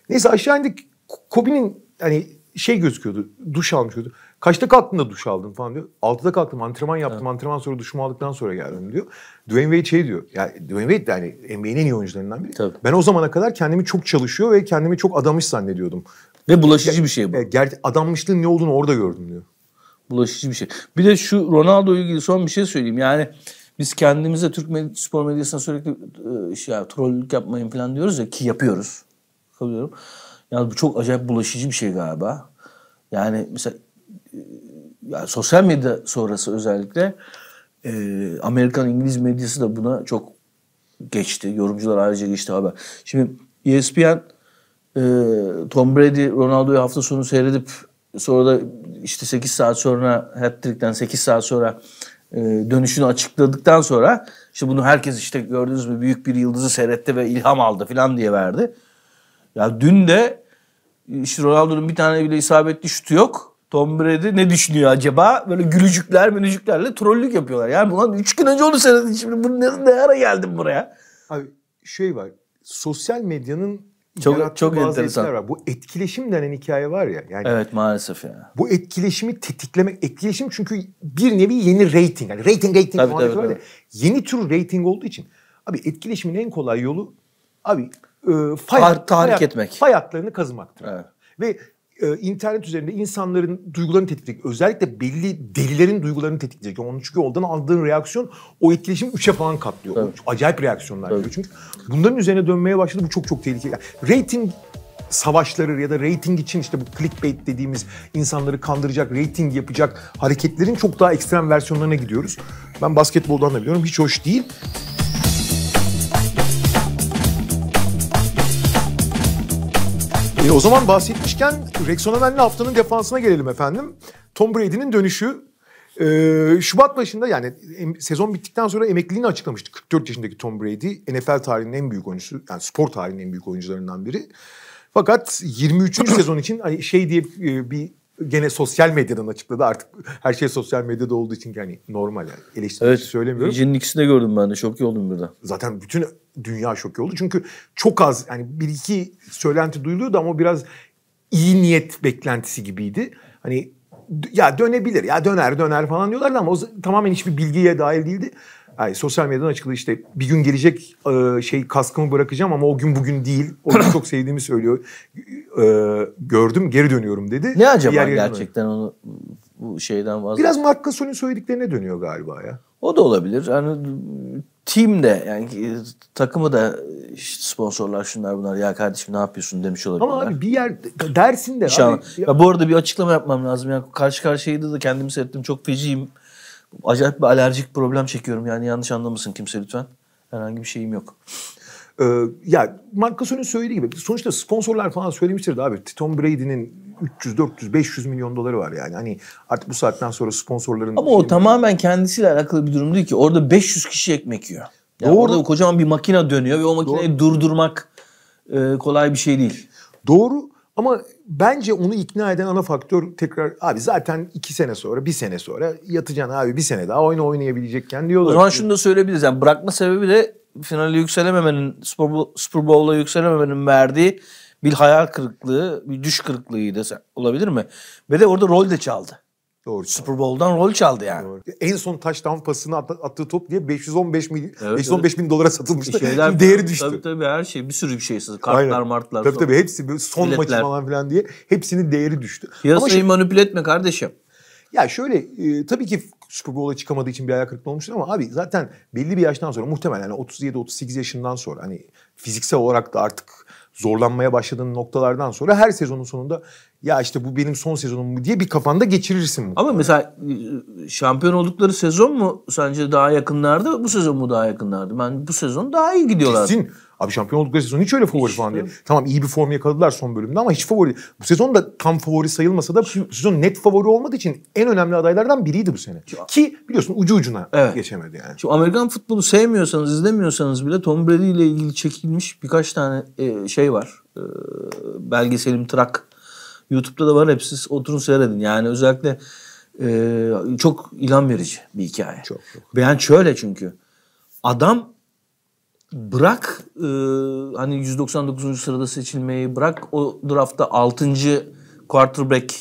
Neyse aşağı indik. Kobi'nin hani şey gözüküyordu. Duş almış gözüküyordu. Kaçta kalktın da duş aldın falan diyor. altıda kalktım antrenman yaptım. Evet. Antrenman sonra duşumu aldıktan sonra geldim diyor. Dwayne Wade şey diyor. Yani Dwayne Wade de hani NBA'nin en iyi oyuncularından biri. Tabii. Ben o zamana kadar kendimi çok çalışıyor ve kendimi çok adamış zannediyordum. Ve bulaşıcı ya, bir şey bu. E, Ger- adanmışlığın ne olduğunu orada gördüm diyor bulaşıcı bir şey. Bir de şu Ronaldo ile ilgili son bir şey söyleyeyim. Yani biz kendimize Türk med- spor medyasına sürekli ıı, şey ya, trollük yapmayın falan diyoruz ya ki yapıyoruz. Kalıyorum. Yani bu çok acayip bulaşıcı bir şey galiba. Yani mesela ıı, yani sosyal medya sonrası özellikle e, Amerikan İngiliz medyası da buna çok geçti. Yorumcular ayrıca geçti haber. Şimdi ESPN e, Tom Brady Ronaldo'yu hafta sonu seyredip Sonra da işte 8 saat sonra hat-trick'ten 8 saat sonra e, dönüşünü açıkladıktan sonra işte bunu herkes işte gördünüz mü büyük bir yıldızı seyretti ve ilham aldı falan diye verdi. Ya dün de işte Ronaldo'nun bir tane bile isabetli şutu yok. Tom Brady ne düşünüyor acaba? Böyle gülücükler mülücüklerle trollük yapıyorlar. Yani ulan 3 gün önce onu seyrettin şimdi bunu ne, ne ara geldim buraya? Abi şey var sosyal medyanın çok çok enteresan. Var. Bu etkileşim denen hikaye var ya. Yani evet maalesef ya. Bu etkileşimi tetiklemek etkileşim çünkü bir nevi yeni rating. Yani rating rating tabii, tabii, tabii. Yeni tür rating olduğu için abi etkileşimin en kolay yolu abi e, fay, Tar- tahrik fay, etmek. Fay hatlarını kazımaktır. Evet. Ve e, internet üzerinde insanların duygularını tetikleyecek. Özellikle belli delilerin duygularını tetikleyecek. Onun çünkü oradan aldığın reaksiyon o etkileşim 3'e falan katlıyor. Evet. Acayip reaksiyonlar evet. Çünkü bunların üzerine dönmeye başladı. Bu çok çok tehlikeli. Yani, rating savaşları ya da rating için işte bu clickbait dediğimiz insanları kandıracak, rating yapacak hareketlerin çok daha ekstrem versiyonlarına gidiyoruz. Ben basketboldan da biliyorum. Hiç hoş değil. E, o zaman bahsetmişken Rex haftanın defansına gelelim efendim. Tom Brady'nin dönüşü ee, Şubat başında yani em, sezon bittikten sonra emekliliğini açıklamıştı. 44 yaşındaki Tom Brady NFL tarihinin en büyük oyuncusu yani spor tarihinin en büyük oyuncularından biri. Fakat 23. sezon için şey diye e, bir gene sosyal medyadan açıkladı. Artık her şey sosyal medyada olduğu için yani normal yani. Eleştirmek evet, söylemiyorum. Gecenin ikisini de gördüm ben de. Şok oldum burada. Zaten bütün dünya şok oldu. Çünkü çok az yani bir iki söylenti duyuluyordu ama biraz iyi niyet beklentisi gibiydi. Hani ya dönebilir ya döner döner falan diyorlardı ama o tamamen hiçbir bilgiye dahil değildi. Yani sosyal medyadan açıkladı işte bir gün gelecek e, şey kaskımı bırakacağım ama o gün bugün değil. Onu çok sevdiğimi söylüyor. E, gördüm geri dönüyorum dedi. Ne acaba yer gerçekten onu bu şeyden vazgeç. Biraz Mark Gasol'ün söylediklerine dönüyor galiba ya. O da olabilir. Yani team de yani e, takımı da sponsorlar şunlar bunlar ya kardeşim ne yapıyorsun demiş olabilir. Ama abi bir yer dersin de. Abi, ya. ya bu arada bir açıklama yapmam lazım. Yani karşı karşıyaydı da kendimi seyrettim çok feciyim acayip bir alerjik problem çekiyorum. Yani yanlış anlamasın kimse lütfen. Herhangi bir şeyim yok. Ee, ya yani Marcason'un söylediği gibi sonuçta sponsorlar falan söylemiştir abi Tom Brady'nin 300, 400, 500 milyon doları var yani. Hani artık bu saatten sonra sponsorların... Ama o tamamen var. kendisiyle alakalı bir durum değil ki. Orada 500 kişi ekmek yiyor. Yani Doğru. Orada kocaman bir makine dönüyor ve o makineyi Doğru. durdurmak e, kolay bir şey değil. Doğru ama bence onu ikna eden ana faktör tekrar abi zaten iki sene sonra bir sene sonra yatacaksın abi bir sene daha oyunu oynayabilecekken diyorlar. O zaman şunu da söyleyebiliriz yani bırakma sebebi de finale yükselememenin Super, Super Bowl'a yükselememenin verdiği bir hayal kırıklığı, bir düş kırıklığıydı olabilir mi? Ve de orada rol de çaldı. Doğru. Super Bowl'dan rol çaldı yani. Doğru. En son touchdown pasını attığı top diye 515 milyon evet, 515 evet. bin dolara satılmıştı. Şeyler, [laughs] değeri düştü. Tabii tabii her şey bir sürü bir şey kartlar, Aynen. martlar. Tabii sonra. tabii hepsi son Biletler. maçı falan filan diye hepsinin değeri düştü. Piyasayı şey, manipüle etme kardeşim. Ya şöyle e, tabii ki Super Bowl'a çıkamadığı için bir ayak kırıklığı olmuştur ama abi zaten belli bir yaştan sonra muhtemelen yani 37-38 yaşından sonra hani fiziksel olarak da artık zorlanmaya başladığın noktalardan sonra her sezonun sonunda ya işte bu benim son sezonum mu diye bir kafanda geçirirsin. Ama mesela e, şampiyon oldukları sezon mu sence daha yakınlardı bu sezon mu daha yakınlardı? Ben yani bu sezon daha iyi gidiyorlar. Kesin. Abi şampiyon oldukları sezon hiç öyle favori hiç falan değil. Tamam iyi bir form yakaladılar son bölümde ama hiç favori. Bu sezon da tam favori sayılmasa da bu sezon net favori olmadığı için en önemli adaylardan biriydi bu sene. Ki biliyorsun ucu ucuna evet. geçemedi yani. Şimdi Amerikan futbolu sevmiyorsanız, izlemiyorsanız bile Tom Brady ile ilgili çekilmiş birkaç tane e, şey var. E, belgeselim Trak. YouTube'da da var hepsi. Oturun seyredin. Yani özellikle e, çok ilham verici bir hikaye. Çok, çok. Ben şöyle çünkü. Adam bırak e, hani 199. sırada seçilmeyi bırak o draftta 6. quarterback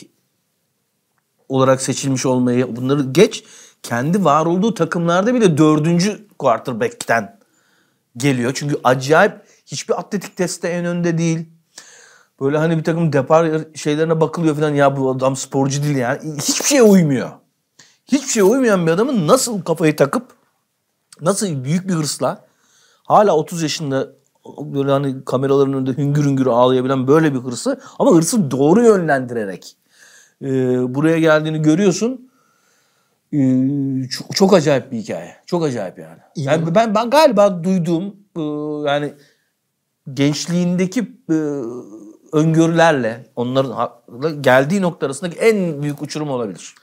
olarak seçilmiş olmayı bunları geç kendi var olduğu takımlarda bile dördüncü quarterback'ten geliyor. Çünkü acayip hiçbir atletik testte en önde değil. Böyle hani bir takım depar şeylerine bakılıyor falan ya bu adam sporcu değil yani. Hiçbir şeye uymuyor. Hiçbir şeye uymayan bir adamın nasıl kafayı takıp nasıl büyük bir hırsla hala 30 yaşında böyle hani kameraların önünde hüngür hüngür ağlayabilen böyle bir hırsı ama hırsı doğru yönlendirerek e, buraya geldiğini görüyorsun. E, çok, çok acayip bir hikaye. Çok acayip yani. yani ben ben galiba duyduğum e, yani gençliğindeki e, öngörülerle onların geldiği nokta arasındaki en büyük uçurum olabilir.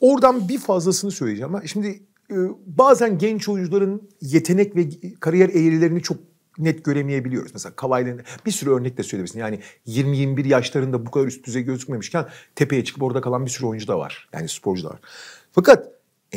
Oradan bir fazlasını söyleyeceğim. Şimdi ee, bazen genç oyuncuların yetenek ve kariyer eğrilerini çok net göremeyebiliyoruz. Mesela Kavai'nin bir sürü örnek de söyleyebilirsin. Yani 20-21 yaşlarında bu kadar üst düzey gözükmemişken tepeye çıkıp orada kalan bir sürü oyuncu da var. Yani sporcu da var. Fakat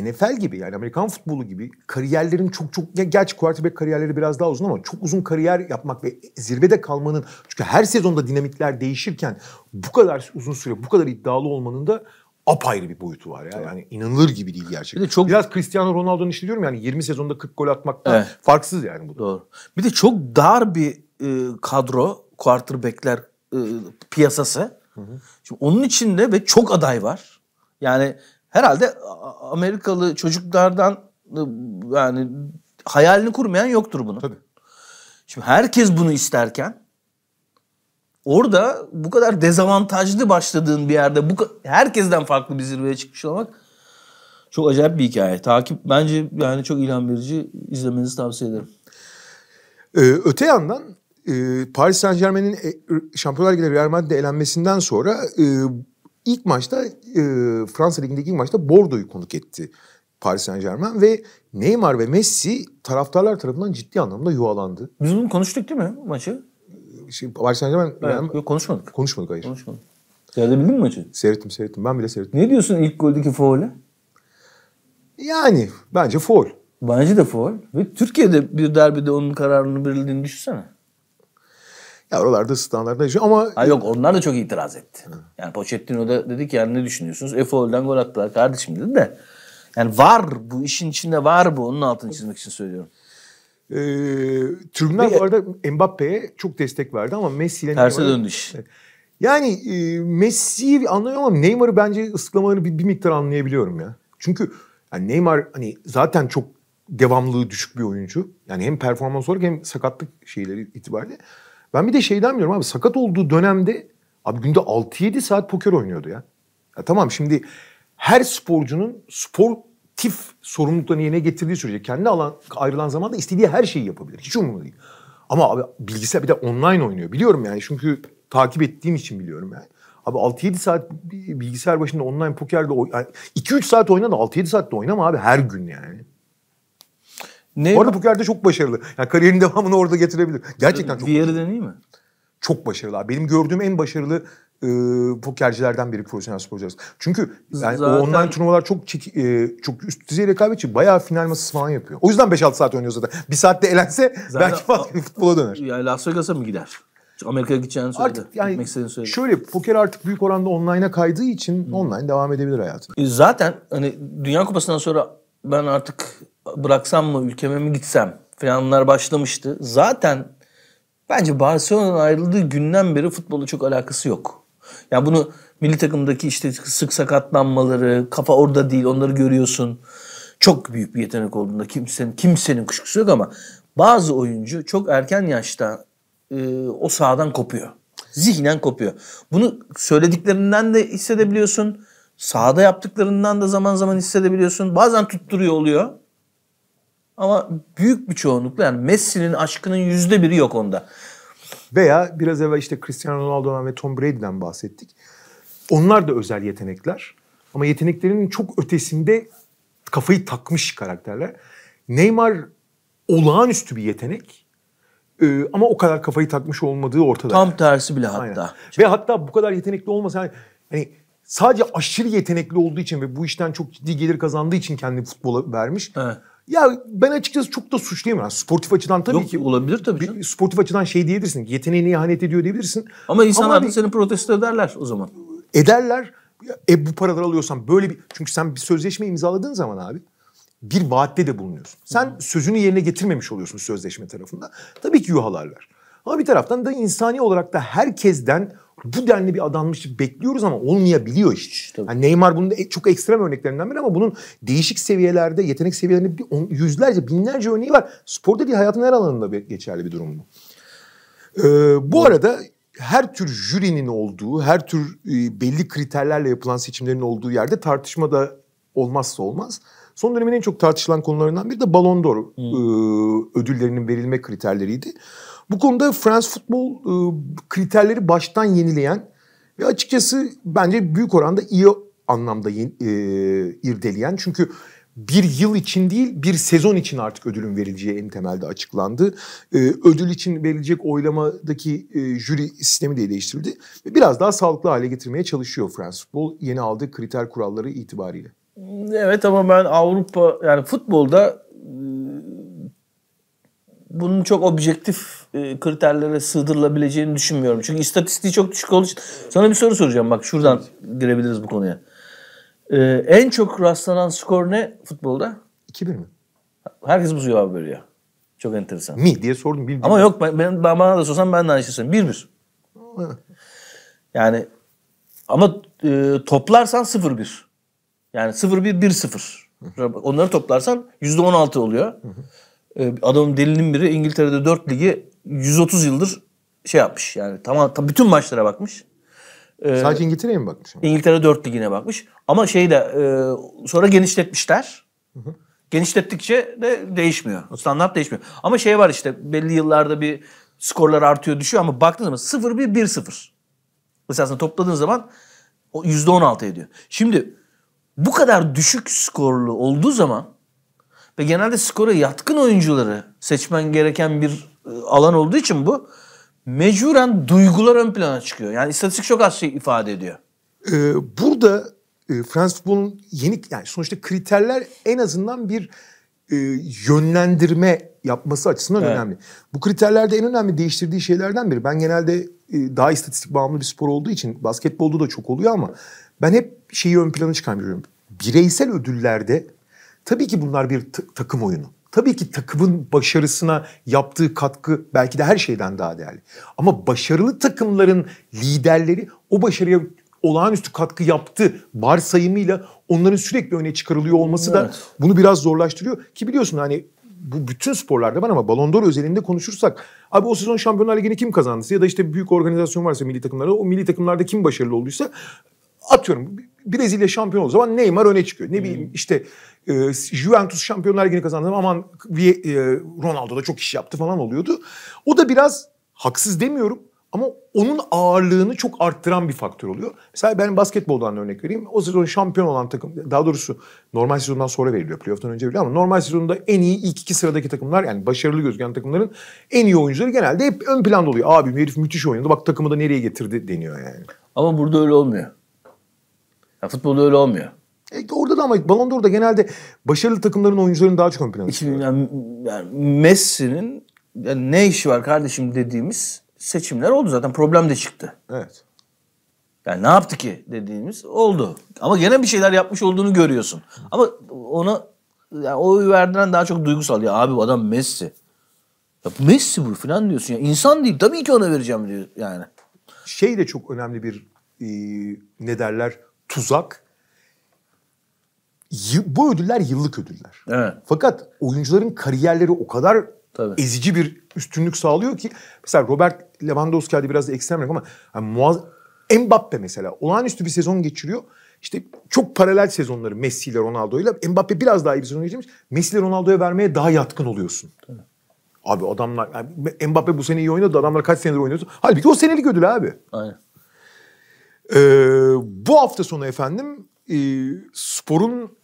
NFL gibi yani Amerikan futbolu gibi kariyerlerin çok çok gerçi quarterback kariyerleri biraz daha uzun ama çok uzun kariyer yapmak ve zirvede kalmanın çünkü her sezonda dinamikler değişirken bu kadar uzun süre bu kadar iddialı olmanın da apayrı bir boyutu var ya. Tabii. Yani inanılır gibi değil gerçekten. Bir de çok biraz Cristiano Ronaldo'nun işi diyorum yani 20 sezonda 40 gol atmaktan evet. farksız yani bu Doğru. Bir de çok dar bir e, kadro quarterback'ler e, piyasası. Hı hı. Şimdi onun içinde ve çok aday var. Yani herhalde Amerikalı çocuklardan e, yani hayalini kurmayan yoktur bunu. Tabii. Şimdi herkes bunu isterken orada bu kadar dezavantajlı başladığın bir yerde bu herkesten farklı bir zirveye çıkmış olmak çok acayip bir hikaye. Takip bence yani çok ilham verici. İzlemenizi tavsiye ederim. Ee, öte yandan e, Paris Saint Germain'in e, Şampiyonlar Ligi'nde Real Madrid'de elenmesinden sonra e, ilk maçta e, Fransa Ligi'ndeki ilk maçta Bordeaux'u konuk etti Paris Saint Germain ve Neymar ve Messi taraftarlar tarafından ciddi anlamda yuvalandı. Biz bunu konuştuk değil mi maçı? şey, Paris Saint Germain... Evet, yani, yok, konuşmadık. Konuşmadık hayır. Konuşmadık. Seyredebildin mi maçı? Seyrettim seyrettim. Ben bile seyrettim. Ne diyorsun ilk goldeki faule? Yani bence faul. Bence de faul. Ve Türkiye'de bir derbide onun kararını verildiğini düşünsene. Ya oralarda standartta yaşıyor ama... Ha yok onlar da çok itiraz etti. Hı. Yani Pochettino da dedi ki yani ne düşünüyorsunuz? E faulden gol attılar kardeşim dedi de. Yani var bu işin içinde var bu. Onun altını çizmek için söylüyorum. Ee, tribünler bu arada Mbappe'ye çok destek verdi ama Messi ile Terse döndü iş. Yani e, Messi'yi anlıyorum ama Neymar'ı bence ıslıklamalarını bir, bir miktar anlayabiliyorum ya. Çünkü yani Neymar hani zaten çok devamlılığı düşük bir oyuncu. Yani hem performans olarak hem sakatlık şeyleri itibariyle. Ben bir de şeyden biliyorum abi sakat olduğu dönemde abi günde 6-7 saat poker oynuyordu ya. ya. Tamam şimdi her sporcunun spor aktif sorumluluklarını yerine getirdiği sürece kendi alan ayrılan zamanda istediği her şeyi yapabilir. Hiç umurumda değil. Ama abi bilgisayar bir de online oynuyor. Biliyorum yani çünkü takip ettiğim için biliyorum yani. Abi 6-7 saat bilgisayar başında online pokerde yani 2-3 saat oyna da 6-7 saat de oynama abi her gün yani. Ne? Bu pokerde çok başarılı. Yani kariyerin devamını orada getirebilir. Gerçekten ee, çok Diğeri başarılı. de değil mi? Çok başarılı Benim gördüğüm en başarılı e, pokercilerden biri profesyonel sporcu Çünkü yani Zaten... o online turnuvalar çok çek, e, çok üst düzey rekabetçi. Bayağı final masası falan yapıyor. O yüzden 5-6 saat oynuyor zaten. Bir saatte elense zaten belki falan futbola döner. Yani Las Vegas'a mı gider? Amerika'ya gideceğini söyledi. Artık yani Gitmek istediğini söyledi. Şöyle poker artık büyük oranda online'a kaydığı için hmm. online devam edebilir hayatım. E zaten hani Dünya Kupası'ndan sonra ben artık bıraksam mı ülkeme mi gitsem falanlar başlamıştı. Zaten bence Barcelona'dan ayrıldığı günden beri futbolla çok alakası yok. Ya bunu milli takımdaki işte sık sakatlanmaları, kafa orada değil onları görüyorsun. Çok büyük bir yetenek olduğunda kimsenin kimsenin kuşkusu yok ama bazı oyuncu çok erken yaşta e, o sahadan kopuyor. Zihnen kopuyor. Bunu söylediklerinden de hissedebiliyorsun. Sahada yaptıklarından da zaman zaman hissedebiliyorsun. Bazen tutturuyor oluyor. Ama büyük bir çoğunlukla yani Messi'nin aşkının yüzde biri yok onda. Veya biraz evvel işte Cristiano Ronaldo'dan ve Tom Brady'den bahsettik. Onlar da özel yetenekler. Ama yeteneklerinin çok ötesinde kafayı takmış karakterler. Neymar olağanüstü bir yetenek. Ee, ama o kadar kafayı takmış olmadığı ortada. Tam tersi bile hatta. Aynen. Ve hatta bu kadar yetenekli olmasa yani hani sadece aşırı yetenekli olduğu için ve bu işten çok ciddi gelir kazandığı için kendini futbola vermiş. Evet. Ya ben açıkçası çok da suçlayamam. Yani sportif açıdan tabii Yok, ki. olabilir tabii bir, canım. Sportif açıdan şey diyebilirsin. Yeteneğini ihanet ediyor diyebilirsin. Ama insanlar da seni protesto ederler o zaman. Ederler. E bu paraları alıyorsan böyle bir... Çünkü sen bir sözleşme imzaladığın zaman abi bir vaatte de bulunuyorsun. Sen Hı. sözünü yerine getirmemiş oluyorsun sözleşme tarafında. Tabii ki yuhalarlar. Ama bir taraftan da insani olarak da herkesten bu denli bir adanmışlık bekliyoruz ama olmayabiliyor işte. işte yani Neymar bunun da e, çok ekstrem örneklerinden biri ama bunun değişik seviyelerde, yetenek seviyelerinde bir on, yüzlerce, binlerce örneği var. Sporda değil, hayatın her alanında geçerli bir durum bu. Ee, bu evet. arada her tür jürinin olduğu, her tür e, belli kriterlerle yapılan seçimlerin olduğu yerde tartışma da olmazsa olmaz. Son dönemin en çok tartışılan konularından biri de Ballon d'Or hmm. e, ödüllerinin verilme kriterleriydi. Bu konuda Frans futbol e, kriterleri baştan yenileyen ve açıkçası bence büyük oranda iyi anlamda e, irdeleyen. Çünkü bir yıl için değil bir sezon için artık ödülün verileceği en temelde açıklandı. Ee, ödül için verilecek oylamadaki e, jüri sistemi de değiştirildi. Biraz daha sağlıklı hale getirmeye çalışıyor Fransız futbol yeni aldığı kriter kuralları itibariyle. Evet ama ben Avrupa yani futbolda ıı, bunun çok objektif e, kriterlere sığdırılabileceğini düşünmüyorum. Çünkü istatistiği çok düşük olduğu için sana bir soru soracağım. Bak şuradan girebiliriz bu konuya. Ee, en çok rastlanan skor ne futbolda? 2-1 mi? Herkes bu cevabı veriyor. Çok enteresan. Mi diye sordum. Bilmiyorum. Ama yok ben, ben, bana da sorsan ben de aynı şey 1-1. Yani ama e, toplarsan 0-1. Yani 0-1, 1-0. Onları toplarsan %16 oluyor. Hı hı. E, adamın delinin biri İngiltere'de 4 ligi 130 yıldır şey yapmış yani tamam tam bütün maçlara bakmış. Ee, Sadece İngiltere'ye mi bakmış? İngiltere 4 ligine bakmış. Ama şey de e, sonra genişletmişler. Hı hı. Genişlettikçe de değişmiyor. O standart değişmiyor. Ama şey var işte belli yıllarda bir skorlar artıyor düşüyor ama baktığınız zaman 0-1 1-0. Esasında topladığın zaman o %16 ediyor. Şimdi bu kadar düşük skorlu olduğu zaman ve genelde skora yatkın oyuncuları seçmen gereken bir e, alan olduğu için bu mecburen duygular ön plana çıkıyor. Yani istatistik çok az şey ifade ediyor. Ee, burada e, Fransız futbolun yeni yani sonuçta kriterler en azından bir e, yönlendirme yapması açısından evet. önemli. Bu kriterlerde en önemli değiştirdiği şeylerden biri. Ben genelde e, daha istatistik bağımlı bir spor olduğu için basketbolda da çok oluyor ama ben hep şeyi ön plana çıkarmıyorum. Bireysel ödüllerde tabii ki bunlar bir takım oyunu. Tabii ki takımın başarısına yaptığı katkı belki de her şeyden daha değerli. Ama başarılı takımların liderleri o başarıya olağanüstü katkı yaptı varsayımıyla onların sürekli öne çıkarılıyor olması da bunu biraz zorlaştırıyor. Ki biliyorsun hani bu bütün sporlarda var ama Ballon d'Or özelinde konuşursak abi o sezon Şampiyonlar Ligi'ni kim kazandıysa ya da işte büyük organizasyon varsa milli takımlarda o milli takımlarda kim başarılı olduysa atıyorum Brezilya şampiyon o zaman Neymar öne çıkıyor. Ne bileyim hmm. işte e, Juventus Şampiyonlar Ligi'ni kazandı ama aman e, Ronaldo da çok iş yaptı falan oluyordu. O da biraz haksız demiyorum ama onun ağırlığını çok arttıran bir faktör oluyor. Mesela ben basketboldan örnek vereyim. O sezon şampiyon olan takım, daha doğrusu normal sezondan sonra veriliyor. Playoff'tan önce veriliyor ama normal sezonda en iyi ilk iki sıradaki takımlar yani başarılı gözüken takımların en iyi oyuncuları genelde hep ön planda oluyor. Abi herif müthiş oynadı bak takımı da nereye getirdi deniyor yani. Ama burada öyle olmuyor. Ya futbolda öyle olmuyor. E, orada da ama Ballon d'Or'da genelde başarılı takımların oyuncularını daha çok ön plana çıkıyor. Yani, yani Messi'nin yani ne işi var kardeşim dediğimiz seçimler oldu zaten. Problem de çıktı. Evet. Yani ne yaptı ki dediğimiz oldu. Ama gene bir şeyler yapmış olduğunu görüyorsun. Ama ona yani o verdiren daha çok duygusal. Ya abi bu adam Messi. Ya Messi bu falan diyorsun ya. insan değil. Tabii ki ona vereceğim diyor yani. Şey de çok önemli bir e, ne derler tuzak. Bu ödüller yıllık ödüller. Evet. Fakat oyuncuların kariyerleri o kadar Tabii. ezici bir üstünlük sağlıyor ki mesela Robert Lewandowski hadi biraz da ekstrem ama yani muaz Mbappe mesela olağanüstü bir sezon geçiriyor. İşte çok paralel sezonları Messi ile Ronaldo ile Mbappe biraz daha iyi bir sezon geçirmiş. Messi ile Ronaldo'ya vermeye daha yatkın oluyorsun. Tabii. Abi adamlar yani Mbappe bu sene iyi oynadı adamlar kaç senedir oynuyorsun. Halbuki o senelik ödül abi. Aynen. Ee, bu hafta sonu efendim e, sporun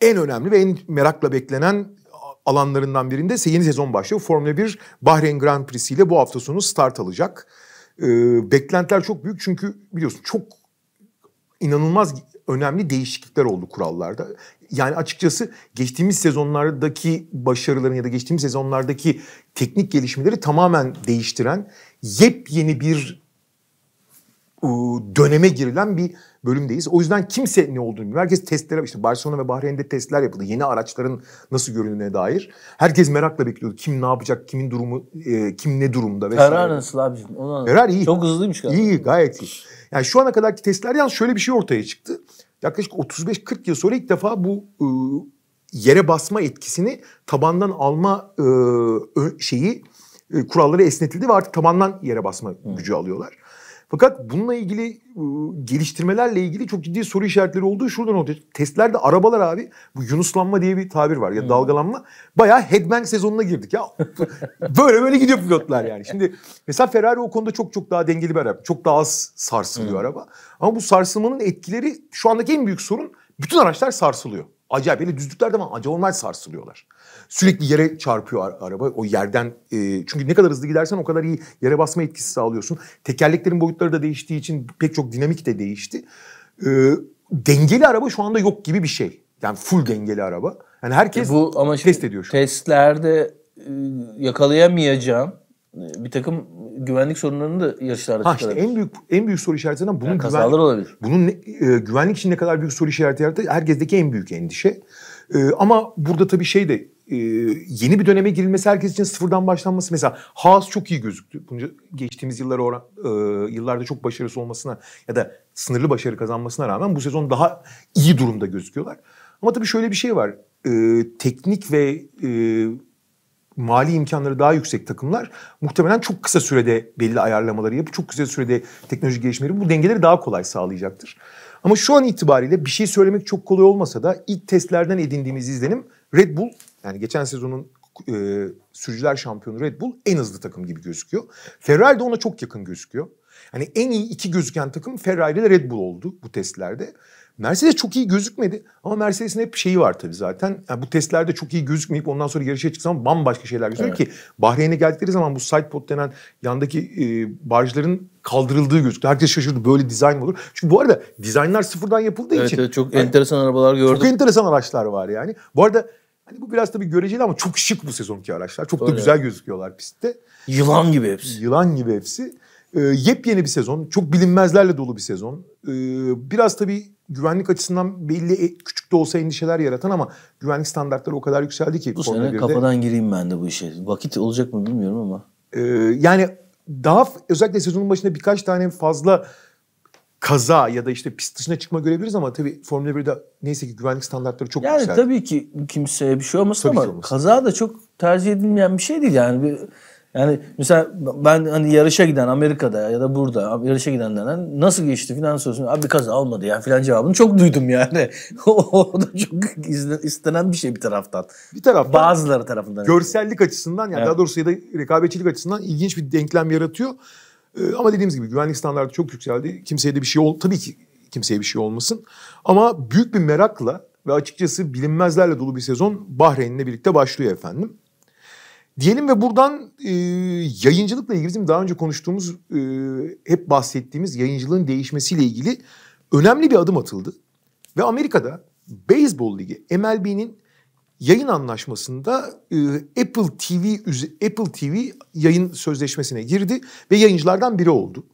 en önemli ve en merakla beklenen alanlarından birinde ise yeni sezon başlıyor. Formula 1 Bahreyn Grand Prix'si ile bu hafta sonu start alacak. Ee, beklentiler çok büyük çünkü biliyorsun çok inanılmaz önemli değişiklikler oldu kurallarda. Yani açıkçası geçtiğimiz sezonlardaki başarıların ya da geçtiğimiz sezonlardaki teknik gelişmeleri tamamen değiştiren yepyeni bir döneme girilen bir bölümdeyiz. O yüzden kimse ne olduğunu bilmiyor. Herkes testlere işte Barcelona ve Bahreyn'de testler yapıldı. Yeni araçların nasıl göründüğüne dair. Herkes merakla bekliyordu. Kim ne yapacak, kimin durumu, e, kim ne durumda vesaire. Ferrari nasıl abicim? Onu Ferrari iyi. Çok hızlıymış galiba. İyi, gayet iyi. Yani şu ana kadarki testler yalnız şöyle bir şey ortaya çıktı. Yaklaşık 35-40 yıl sonra ilk defa bu e, yere basma etkisini tabandan alma e, şeyi e, kuralları esnetildi ve artık tabandan yere basma hmm. gücü alıyorlar. Fakat bununla ilgili ıı, geliştirmelerle ilgili çok ciddi soru işaretleri olduğu şuradan ortaya Testlerde arabalar abi bu yunuslanma diye bir tabir var ya hmm. dalgalanma. Bayağı headbang sezonuna girdik ya. [laughs] böyle böyle gidiyor pilotlar yani. Şimdi mesela Ferrari o konuda çok çok daha dengeli bir araba. Çok daha az sarsılıyor hmm. araba. Ama bu sarsılmanın etkileri şu andaki en büyük sorun bütün araçlar sarsılıyor. Acayip. Hele düzlüklerde ama acayip onlar sarsılıyorlar. Sürekli yere çarpıyor araba. O yerden e, çünkü ne kadar hızlı gidersen o kadar iyi yere basma etkisi sağlıyorsun. Tekerleklerin boyutları da değiştiği için pek çok dinamik de değişti. E, dengeli araba şu anda yok gibi bir şey. Yani full dengeli araba. Yani herkes e bu ama test ediyor şu. Testlerde e, yakalayamayacağım e, bir takım güvenlik sorunlarını da yarışlarda ha, işte en büyük en büyük soru işaretinden bunun yani kazalar olabilir. Bunun ne, e, güvenlik için ne kadar büyük soru işareti yarattı? Herkesteki en büyük endişe. E, ama burada tabii şey de e, yeni bir döneme girilmesi herkes için sıfırdan başlanması mesela Haas çok iyi gözüktü. Bunca geçtiğimiz yıllar oran, e, yıllarda çok başarısı olmasına ya da sınırlı başarı kazanmasına rağmen bu sezon daha iyi durumda gözüküyorlar. Ama tabii şöyle bir şey var. E, teknik ve e, mali imkanları daha yüksek takımlar muhtemelen çok kısa sürede belli ayarlamaları yapıp çok kısa sürede teknoloji gelişmeleri bu dengeleri daha kolay sağlayacaktır. Ama şu an itibariyle bir şey söylemek çok kolay olmasa da ilk testlerden edindiğimiz izlenim Red Bull yani geçen sezonun e, sürücüler şampiyonu Red Bull en hızlı takım gibi gözüküyor. Ferrari de ona çok yakın gözüküyor. Yani en iyi iki gözüken takım Ferrari ile Red Bull oldu bu testlerde. Mercedes çok iyi gözükmedi ama Mercedes'in hep şeyi var tabii zaten. Yani bu testlerde çok iyi gözükmeyip ondan sonra yarışa çıksam bambaşka şeyler gözüküyor evet. ki Bahreyn'e geldikleri zaman bu side pod denen yandaki e, barjların kaldırıldığı gözüktü. Herkes şaşırdı böyle dizayn olur. Çünkü bu arada dizaynlar sıfırdan yapıldığı evet, için. Evet çok yani, enteresan arabalar gördüm. Çok enteresan araçlar var yani. Bu arada Hani bu biraz tabii göreceli ama çok şık bu sezonki araçlar. Çok Öyle. da güzel gözüküyorlar pistte. Yılan gibi hepsi. Yılan gibi hepsi. Ee, yepyeni bir sezon. Çok bilinmezlerle dolu bir sezon. Ee, biraz tabii güvenlik açısından belli e, küçük de olsa endişeler yaratan ama güvenlik standartları o kadar yükseldi ki. Bu sene birde. kafadan gireyim ben de bu işe. Vakit olacak mı bilmiyorum ama. Ee, yani daha özellikle sezonun başında birkaç tane fazla kaza ya da işte pist dışına çıkma görebiliriz ama tabii Formula 1'de neyse ki güvenlik standartları çok yani yükseldi. Yani tabii ki kimseye bir şey olmasın tabii ama olmasın. kaza da çok tercih edilmeyen bir şey değil yani. Bir yani mesela ben hani yarışa giden Amerika'da ya da burada yarışa gidenlerden nasıl geçti filan sorusun. Abi kaza olmadı ya filan cevabını çok duydum yani. [laughs] o da çok istenen bir şey bir taraftan. Bir taraftan. Bazıları tarafından. Görsellik açısından yani evet. daha doğrusu ya da rekabetçilik açısından ilginç bir denklem yaratıyor. Ee, ama dediğimiz gibi güvenlik standartı çok yükseldi. Kimseye de bir şey ol tabii ki kimseye bir şey olmasın. Ama büyük bir merakla ve açıkçası bilinmezlerle dolu bir sezon Bahreyn'le birlikte başlıyor efendim. Diyelim ve buradan e, yayıncılıkla ilgili bizim daha önce konuştuğumuz, e, hep bahsettiğimiz yayıncılığın değişmesiyle ilgili önemli bir adım atıldı. Ve Amerika'da Beyzbol Ligi, MLB'nin yayın anlaşmasında e, Apple TV Apple TV yayın sözleşmesine girdi ve yayıncılardan biri oldu.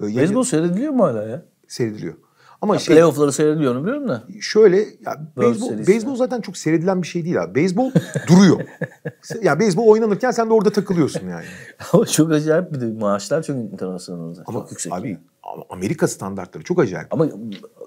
E, yayın... Beyzbol seyrediliyor mu hala ya? Seyrediliyor. Ama şey, playoff'ları seyrediliyor onu biliyorum da. Şöyle ya beyzbol, beyzbol zaten çok seyredilen bir şey değil abi. Beyzbol duruyor. [laughs] ya beyzbol oynanırken sen de orada takılıyorsun yani. [laughs] Ama çok acayip bir de maaşlar çok internasyonel orada. Ama çok yüksek. Abi yani. Amerika standartları çok acayip. Ama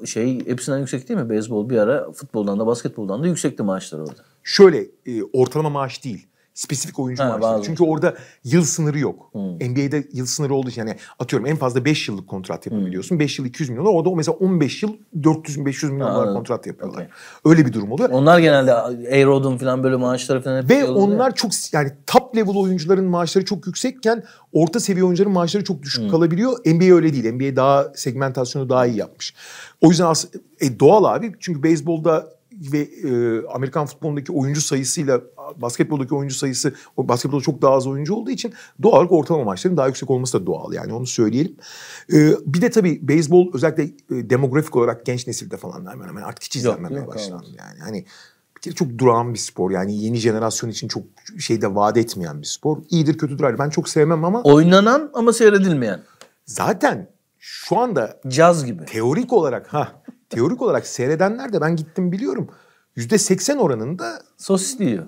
şey hepsinden yüksek değil mi? Beyzbol bir ara futboldan da basketboldan da yüksekti maaşlar orada. Şöyle e, ortalama maaş değil spesifik oyuncu ha, var. Işte. Çünkü orada yıl sınırı yok. Hmm. NBA'de yıl sınırı olduğu için yani atıyorum en fazla 5 yıllık kontrat hmm. yapabiliyorsun. Hmm. 5 yıl 200 milyon. Orada mesela 15 yıl 400-500 milyon dolar kontrat yapıyorlar. Okay. Öyle bir durum oluyor. Onlar genelde A-Rod'un falan böyle maaşları falan Ve onlar ya. çok yani top level oyuncuların maaşları çok yüksekken orta seviye oyuncuların maaşları çok düşük hmm. kalabiliyor. NBA öyle değil. NBA daha segmentasyonu daha iyi yapmış. O yüzden e, doğal abi çünkü beyzbolda ve e, Amerikan futbolundaki oyuncu sayısıyla basketboldaki oyuncu sayısı basketbolda çok daha az oyuncu olduğu için doğal olarak ortalama maçların daha yüksek olması da doğal yani onu söyleyelim. E, bir de tabii beyzbol özellikle e, demografik olarak genç nesilde falan hemen hemen artık hiç izlenmemeye başlandı yani. Hani çok durağan bir spor. Yani yeni jenerasyon için çok şeyde vaat etmeyen bir spor. İyidir kötüdür ayrı. Ben çok sevmem ama... Oynanan ama seyredilmeyen. Zaten şu anda... Caz gibi. Teorik olarak ha teorik olarak seyredenler de ben gittim biliyorum. Yüzde seksen oranında... Sosis diyor.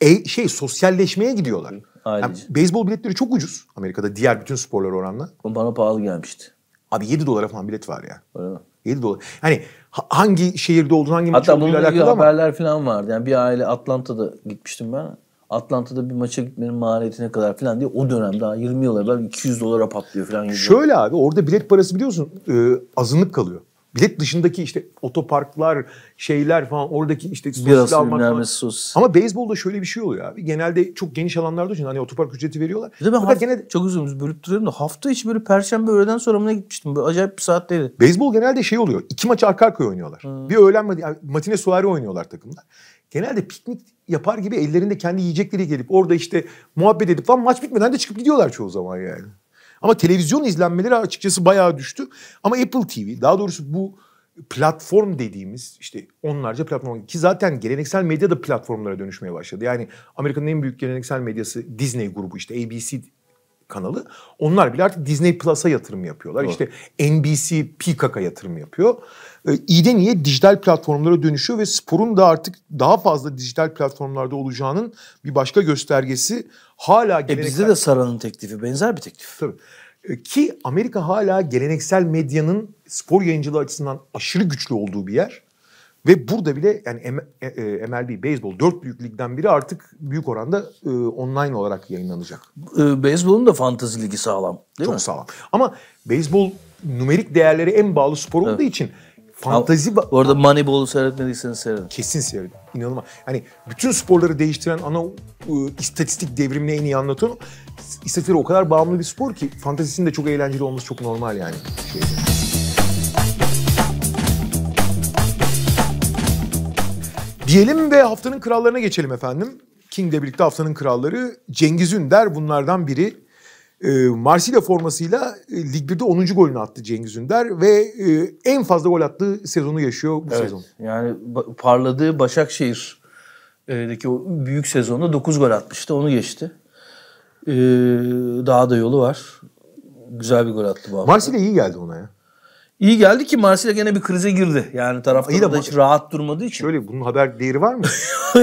E, şey sosyalleşmeye gidiyorlar. Ayrıca. Yani beyzbol biletleri çok ucuz Amerika'da diğer bütün sporlara oranla. Bana pahalı gelmişti. Abi 7 dolara falan bilet var ya. Öyle mi? 7 dolar. Hani hangi şehirde olduğun hangi maç olduğuyla alakalı haberler ama. haberler falan vardı. Yani bir aile Atlanta'da gitmiştim ben. Atlanta'da bir maça gitmenin maliyetine kadar falan diye o dönem daha 20 yıl evvel 200 dolara patlıyor falan. Şöyle abi orada bilet parası biliyorsun e, azınlık kalıyor bilet dışındaki işte otoparklar, şeyler falan oradaki işte Biraz almak falan. Sos. Ama beyzbolda şöyle bir şey oluyor abi. Genelde çok geniş alanlarda için hani otopark ücreti veriyorlar. Bir de ben hafta, gene... çok uzun bölüp duruyorum da hafta içi böyle perşembe öğleden sonra mı gitmiştim. Böyle acayip bir saatteydi. Beyzbol genelde şey oluyor. İki maç arka arkaya oynuyorlar. Hmm. Bir öğlen yani matine suari oynuyorlar takımda. Genelde piknik yapar gibi ellerinde kendi yiyecekleri gelip orada işte muhabbet edip falan maç bitmeden de çıkıp gidiyorlar çoğu zaman yani. Ama televizyon izlenmeleri açıkçası bayağı düştü. Ama Apple TV daha doğrusu bu platform dediğimiz işte onlarca platform ki zaten geleneksel medya da platformlara dönüşmeye başladı. Yani Amerika'nın en büyük geleneksel medyası Disney grubu işte ABC kanalı. Onlar bile artık Disney Plus'a yatırım yapıyorlar. Doğru. İşte NBC Peacock'a yatırım yapıyor. Ee, İyiden iyiye dijital platformlara dönüşüyor ve sporun da artık daha fazla dijital platformlarda olacağının bir başka göstergesi hala e, geleneksel. E bizde de Sara'nın teklifi benzer bir teklif. Tabii. Ee, ki Amerika hala geleneksel medyanın spor yayıncılığı açısından aşırı güçlü olduğu bir yer. Ve burada bile yani MLB, e-, e, beyzbol dört büyük ligden biri artık büyük oranda e, online olarak yayınlanacak. E, beyzbolun da fantazi ligi sağlam değil Çok mi? sağlam. Ama beyzbol numerik değerleri en bağlı spor olduğu evet. için fantazi... Bu arada Moneyball'u seyretmediyseniz seyredin. Kesin seyredin. İnanılmaz. Hani bütün sporları değiştiren ana e, istatistik devrimini en iyi anlatan istatistiklere o kadar bağımlı bir spor ki fantazisinin de çok eğlenceli olması çok normal yani. Şeyde. diyelim ve haftanın krallarına geçelim efendim. King King'le birlikte haftanın kralları Cengiz Ünder bunlardan biri. E, Marsilya formasıyla e, Lig 1'de 10. golünü attı Cengiz Ünder ve e, en fazla gol attığı sezonu yaşıyor bu evet, sezon. Yani ba- parladığı Başakşehir'deki e, o büyük sezonda 9 gol atmıştı. Onu geçti. Ee, daha da yolu var. Güzel bir gol attı bu hafta. Marsilya iyi geldi ona ya. İyi geldi ki Marsilya gene bir krize girdi. Yani taraftarı da, hiç rahat durmadığı için. Şöyle bunun haber değeri var mı? [laughs]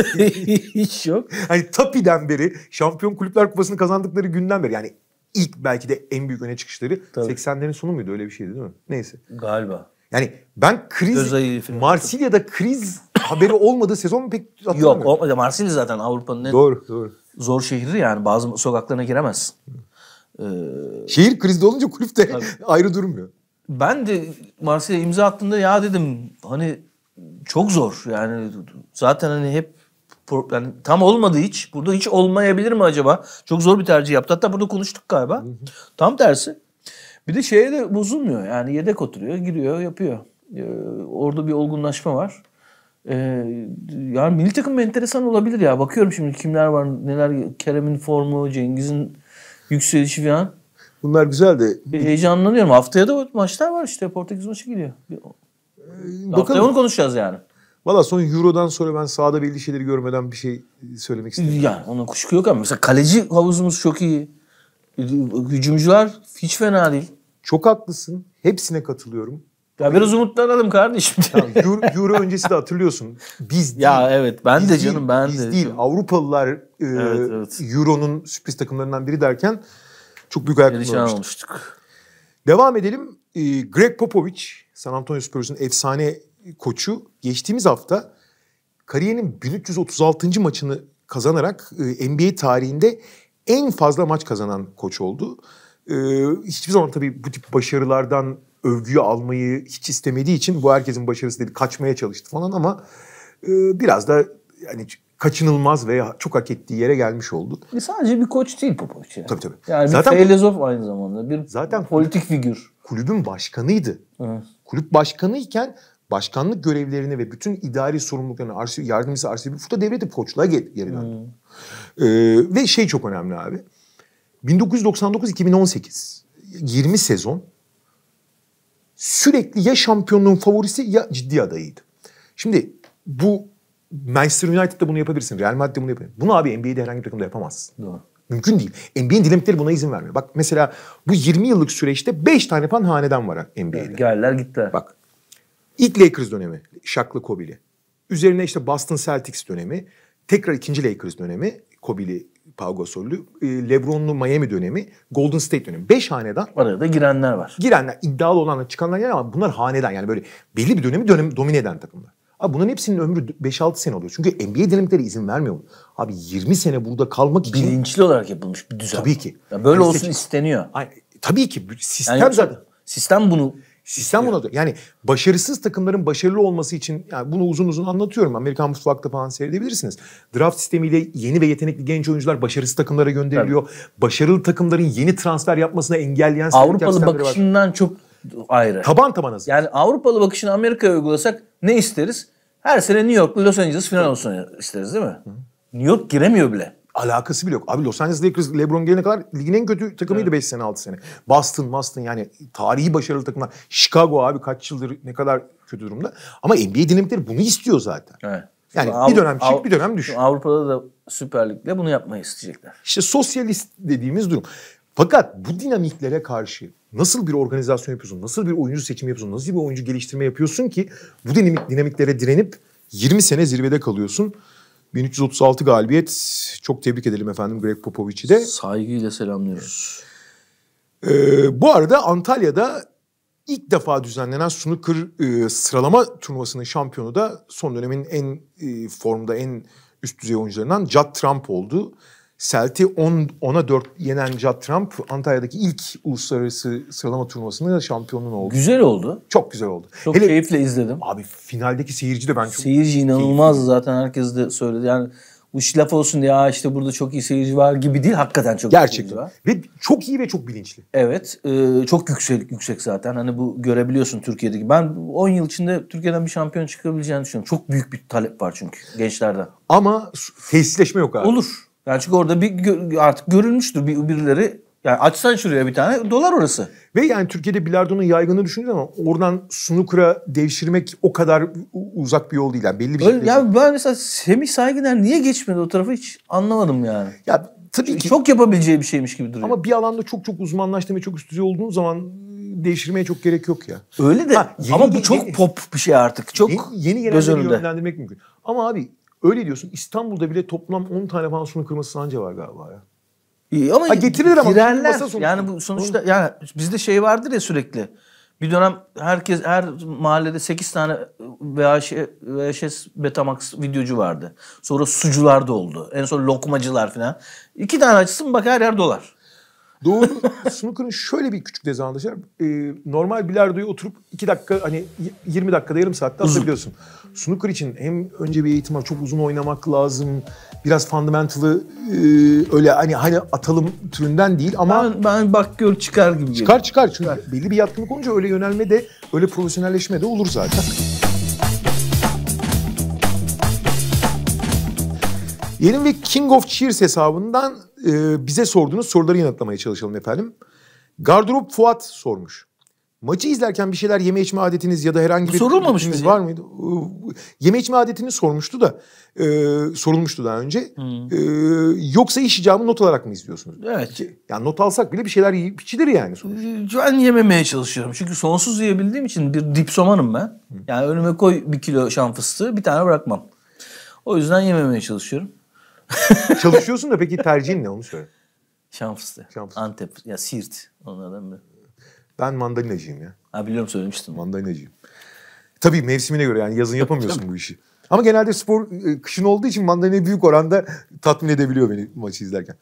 hiç yok. Hani Tapi'den beri Şampiyon Kulüpler Kupası'nı kazandıkları günden beri yani ilk belki de en büyük öne çıkışları Tabii. 80'lerin sonu muydu öyle bir şeydi değil mi? Neyse. Galiba. Yani ben kriz Marsilya'da kriz haberi olmadığı sezon mu pek Yok olmadı. Marsilya zaten Avrupa'nın en doğru, doğru. zor şehri yani bazı sokaklarına giremezsin. Ee... Şehir krizde olunca kulüp de [laughs] ayrı durmuyor ben de Marsilya imza attığında ya dedim hani çok zor yani zaten hani hep yani tam olmadı hiç. Burada hiç olmayabilir mi acaba? Çok zor bir tercih yaptı. Hatta burada konuştuk galiba. Hı hı. Tam tersi. Bir de şeye de bozulmuyor. Yani yedek oturuyor, giriyor, yapıyor. Ee, orada bir olgunlaşma var. Ee, yani milli takım enteresan olabilir ya. Bakıyorum şimdi kimler var, neler. Kerem'in formu, Cengiz'in yükselişi falan. Bunlar güzel de. Heyecanlanıyorum. Haftaya da maçlar var işte. Portekiz maçı gidiyor. Ee, Haftaya onu konuşacağız yani. Valla son Euro'dan sonra ben sahada belli şeyleri görmeden bir şey söylemek istiyorum. Yani onun kuşku yok ama mesela kaleci havuzumuz çok iyi. E, hücumcular hiç fena değil. Çok haklısın. Hepsine katılıyorum. Ya biraz umutlanalım kardeşim. [laughs] Tamam, Euro, öncesi de hatırlıyorsun. Biz değil. Ya evet ben de canım ben biz de. Biz değil. Avrupalılar e, evet, evet. Euro'nun sürpriz takımlarından biri derken çok büyük ayakkabılar olmuştuk. Devam edelim. Ee, Greg Popovich, San Antonio Spurs'un efsane koçu. Geçtiğimiz hafta kariyerinin 1336. maçını kazanarak e, NBA tarihinde en fazla maç kazanan koç oldu. Ee, hiçbir zaman tabii bu tip başarılardan övgüyü almayı hiç istemediği için bu herkesin başarısı dedi kaçmaya çalıştı falan ama e, biraz da yani kaçınılmaz veya çok hak ettiği yere gelmiş oldu. E sadece bir koç değil Popovic. Yani. Tabii tabii. Yani zaten, bir filozof aynı zamanda. Bir zaten politik figür. Kulübün başkanıydı. Evet. Kulüp başkanıyken başkanlık görevlerini ve bütün idari sorumluluklarını arşiv, yardımcısı arşiv Futa devredip koçluğa geri döndü. Hmm. Ee, ve şey çok önemli abi. 1999-2018 20 sezon sürekli ya şampiyonluğun favorisi ya ciddi adayıydı. Şimdi bu Manchester United'da bunu yapabilirsin. Real Madrid'de bunu yapabilirsin. Bunu abi NBA'de herhangi bir takımda yapamazsın. Doğru. Mümkün değil. NBA'nin dinamikleri buna izin vermiyor. Bak mesela bu 20 yıllık süreçte 5 tane pan hanedan var NBA'de. geldiler gittiler. Bak ilk Lakers dönemi şaklı Kobe'li. Üzerine işte Boston Celtics dönemi. Tekrar ikinci Lakers dönemi Kobe'li Pau Gasol'lü. Ee, Lebron'lu Miami dönemi. Golden State dönemi. 5 hanedan. Arada da girenler var. Girenler. iddialı olanlar çıkanlar yani ama bunlar hanedan. Yani böyle belli bir dönemi dönem, domine eden takımlar. Abi bunların hepsinin ömrü 5-6 sene oluyor. Çünkü NBA dinamikleri izin vermiyor. Abi 20 sene burada kalmak için... Bilinçli olarak yapılmış bir düzen. Tabii ki. Ya böyle yani olsun isteniyor. Ay, tabii ki. Sistem yani zaten... Sistem bunu Sistem buna yani başarısız takımların başarılı olması için yani bunu uzun uzun anlatıyorum. Amerikan mutfakta falan seyredebilirsiniz. Draft sistemiyle yeni ve yetenekli genç oyuncular başarısız takımlara gönderiliyor. Evet. Başarılı takımların yeni transfer yapmasına engelleyen Avrupalı bakışından var. çok ayrı. Taban taban hazır. Yani Avrupalı bakışını Amerika'ya uygulasak ne isteriz? Her sene New York'la Los Angeles final olsun isteriz değil mi? Hı. New York giremiyor bile. Alakası bile yok. Abi Los Angeles Lakers LeBron gelene kadar ligin en kötü takımıydı evet. sene 6 sene. Boston, Boston yani tarihi başarılı takımlar. Chicago abi kaç yıldır ne kadar kötü durumda. Ama NBA dinamikleri bunu istiyor zaten. Evet. Yani Avru- bir dönem çık Avru- bir dönem düş. Avrupa'da da Süper Lig'de bunu yapmayı isteyecekler. İşte sosyalist dediğimiz durum. Fakat bu dinamiklere karşı Nasıl bir organizasyon yapıyorsun? Nasıl bir oyuncu seçimi yapıyorsun? Nasıl bir oyuncu geliştirme yapıyorsun ki bu dinamik dinamiklere direnip 20 sene zirvede kalıyorsun? 1336 galibiyet. Çok tebrik edelim efendim Greg Popovich'i de. Saygıyla selamlıyoruz. Ee, bu arada Antalya'da ilk defa düzenlenen snooker e, sıralama turnuvasının şampiyonu da son dönemin en e, formda en üst düzey oyuncularından Judd Trump oldu. Celt'i 10, 10'a 4 yenen Judd Trump Antalya'daki ilk uluslararası sıralama turnuvasında da şampiyonun oldu. Güzel oldu. Çok güzel oldu. Çok Hele, keyifle izledim. Abi finaldeki seyirci de ben çok Seyirci inanılmaz keyifli. zaten herkes de söyledi. Yani bu laf olsun diye işte burada çok iyi seyirci var gibi değil. Hakikaten çok Gerçekten. iyi var. Ve çok iyi ve çok bilinçli. Evet. E, çok yüksek yüksek zaten. Hani bu görebiliyorsun Türkiye'deki. Ben 10 yıl içinde Türkiye'den bir şampiyon çıkabileceğini düşünüyorum. Çok büyük bir talep var çünkü gençlerde. Ama tesisleşme yok abi. Olur. Yani çünkü orada bir artık görülmüştür bir, birileri yani açsan şuraya bir tane dolar orası. Ve yani Türkiye'de bilardonun yaygını düşündüğün ama oradan sunukura devşirmek o kadar uzak bir yol değil. Yani belli bir Öyle, şey. ben mesela Semih Saygıner niye geçmedi o tarafı hiç anlamadım yani. Ya tabii ki. Çok yapabileceği bir şeymiş gibi duruyor. Ama bir alanda çok çok uzmanlaştığın ve çok üst düzey olduğun zaman e, değiştirmeye çok gerek yok ya. Öyle de ha, yeni, ama bu çok yeni, pop bir şey artık. Çok yeni, yeni göz önünde. yönlendirmek mümkün. Ama abi Öyle diyorsun. İstanbul'da bile toplam 10 tane falan sunu kırması sanca var galiba ya. İyi ama ha, getirir ama girerler. Yani bu sonuçta yani bizde şey vardır ya sürekli. Bir dönem herkes her mahallede 8 tane VHS, VHS Betamax videocu vardı. Sonra sucular da oldu. En son lokmacılar falan. İki tane açsın bak her yer dolar. Doğru. Snooker'ın [laughs] şöyle bir küçük dezavantajı var. Ee, normal bilardoyu oturup 2 dakika hani 20 dakikada yarım saatte atabiliyorsun snooker için hem önce bir eğitim var, çok uzun oynamak lazım. Biraz fundamental'ı e, öyle hani hani atalım türünden değil ama... Ben, ben bak gör çıkar gibi. Çıkar çıkar çünkü çıkar. belli bir yatkınlık olunca öyle yönelme de öyle profesyonelleşme de olur zaten. [laughs] Yeni ve King of Cheers hesabından e, bize sorduğunuz soruları yanıtlamaya çalışalım efendim. Gardırop Fuat sormuş. Maçı izlerken bir şeyler yeme içme adetiniz ya da herhangi bir sorulmamış bize. var mıydı? Ee, yeme içme adetini sormuştu da e, sorulmuştu daha önce. Hmm. E, yoksa iş icabı not olarak mı izliyorsunuz? Evet. Yani not alsak bile bir şeyler yiyip içilir yani sonuçta. Ee, ben yememeye çalışıyorum. Çünkü sonsuz yiyebildiğim için bir dipsomanım ben. Yani önüme koy bir kilo şan fıstığı bir tane bırakmam. O yüzden yememeye çalışıyorum. Çalışıyorsun da peki tercihin ne onu söyle. Şan fıstığı. Şan fıstığı. Antep ya sirt onlardan biri. Ben mandalinacıyım ya. Ha biliyorum söylemiştim. Mandalinacıyım. Tabii mevsimine göre yani yazın yapamıyorsun [laughs] bu işi. Ama genelde spor e, kışın olduğu için mandalina büyük oranda tatmin edebiliyor beni maçı izlerken.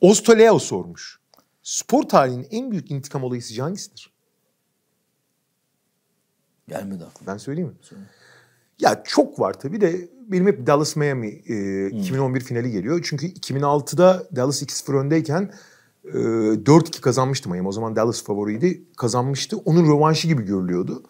Ostoleo sormuş. Spor tarihinin en büyük intikam olayı sizce hangisidir? Gelmedi aklıma. Ben söyleyeyim mi? Söyle. Ya çok var tabii de benim hep Dallas Miami e, hmm. 2011 finali geliyor. Çünkü 2006'da Dallas 2-0 öndeyken 4-2 ee, kazanmıştı Miami. O zaman Dallas favoriydi. Kazanmıştı. Onun rövanşı gibi görülüyordu.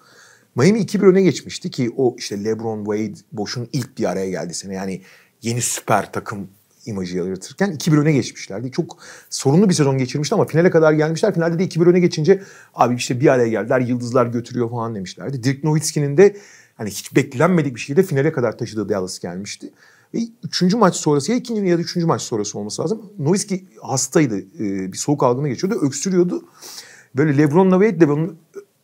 Miami 2-1 öne geçmişti ki o işte LeBron Wade Boş'un ilk bir araya geldi sene. Yani yeni süper takım imajı yaratırken 2-1 öne geçmişlerdi. Çok sorunlu bir sezon geçirmişti ama finale kadar gelmişler. Finalde de 2-1 öne geçince abi işte bir araya geldiler, yıldızlar götürüyor falan demişlerdi. Dirk Nowitzki'nin de hani hiç beklenmedik bir şekilde finale kadar taşıdığı Dallas gelmişti. Ve üçüncü maç sonrası ya ikinci ya da üçüncü maç sonrası olması lazım. Nowitzki hastaydı. E, bir soğuk algına geçiyordu. Öksürüyordu. Böyle Lebron'la Wade de bunun e,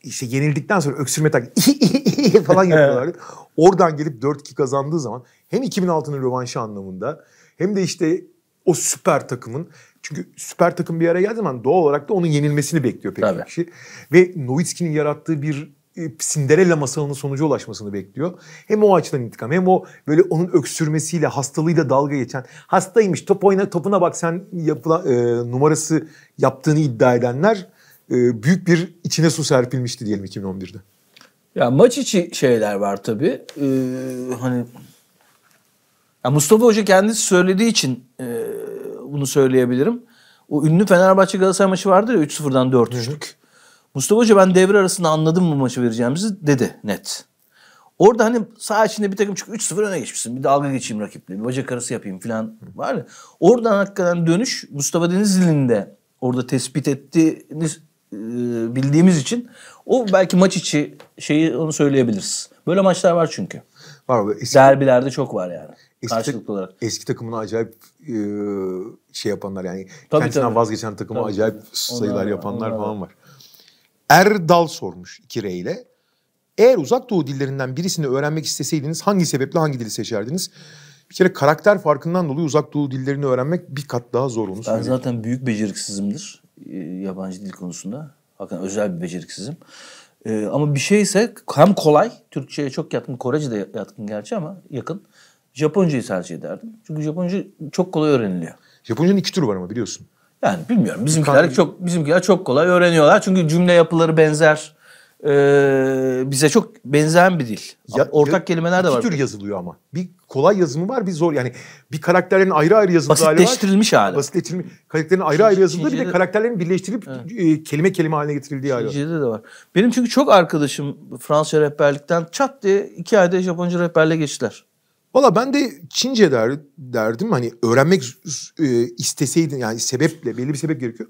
işte yenildikten sonra öksürme taklidi [laughs] [laughs] falan yapıyorlardı. Oradan gelip 4-2 kazandığı zaman hem 2006'nın rövanşı anlamında hem de işte o süper takımın çünkü süper takım bir araya geldiği zaman doğal olarak da onun yenilmesini bekliyor pek Tabii. kişi. Ve Nowitzki'nin yarattığı bir e, Cinderella masalının sonucu ulaşmasını bekliyor. Hem o açıdan intikam hem o böyle onun öksürmesiyle hastalığıyla dalga geçen hastaymış top oyna topuna bak sen yapılan e, numarası yaptığını iddia edenler e, büyük bir içine su serpilmişti diyelim 2011'de. Ya maç içi şeyler var tabii. Ee, hani ya Mustafa Hoca kendisi söylediği için e, bunu söyleyebilirim. O ünlü Fenerbahçe Galatasaray maçı vardır ya 3-0'dan 4-3'lük. Mustafa Hoca ben devre arasında anladım mı maçı vereceğimizi dedi net. Orada hani sağ içinde bir takım çünkü 3-0 öne geçmişsin. Bir dalga geçeyim rakiple. Bir bacak arası yapayım falan var ya. Oradan hakikaten dönüş Mustafa Denizli'nin de orada tespit ettiğini e, bildiğimiz için o belki maç içi şeyi onu söyleyebiliriz. Böyle maçlar var çünkü. Var abi. Eski, Derbilerde çok var yani. Eski, karşılıklı olarak. Eski takımına acayip e, şey yapanlar yani. Tabii, kendinden tabii. vazgeçen takıma tabii, acayip sayılar onlar yapanlar onlar falan var. Erdal sormuş 2 ile. Eğer uzak doğu dillerinden birisini öğrenmek isteseydiniz hangi sebeple hangi dili seçerdiniz? Bir kere karakter farkından dolayı uzak doğu dillerini öğrenmek bir kat daha zor olur. Ben zaten büyük beceriksizimdir e, yabancı dil konusunda. Hakikaten özel bir beceriksizim. Ee, ama bir şey ise hem kolay, Türkçe'ye çok yakın, Korece de yakın gerçi ama yakın. Japoncayı tercih ederdim. Çünkü Japonca çok kolay öğreniliyor. Japonca'nın iki türü var ama biliyorsun. Yani bilmiyorum. Bizimkiler Kanka... çok bizimkiler çok kolay öğreniyorlar. Çünkü cümle yapıları benzer. Ee, bize çok benzeyen bir dil. Ya, Ortak ya, kelimeler de var. İki tür yazılıyor ama. Bir kolay yazımı var, bir zor. Yani bir karakterlerin ayrı ayrı yazıldığı hali var. Basitleştirilmiş hali. Basitleştirilmiş. Karakterlerin ayrı ayrı yazıldığı bir de karakterlerin birleştirip evet. E, kelime kelime haline getirildiği hali var. de var. Benim çünkü çok arkadaşım Fransızca rehberlikten çat diye iki ayda Japonca rehberliğe geçtiler. Valla ben de Çince der, derdim hani öğrenmek e, isteseydin yani sebeple belli bir sebep gerekiyor.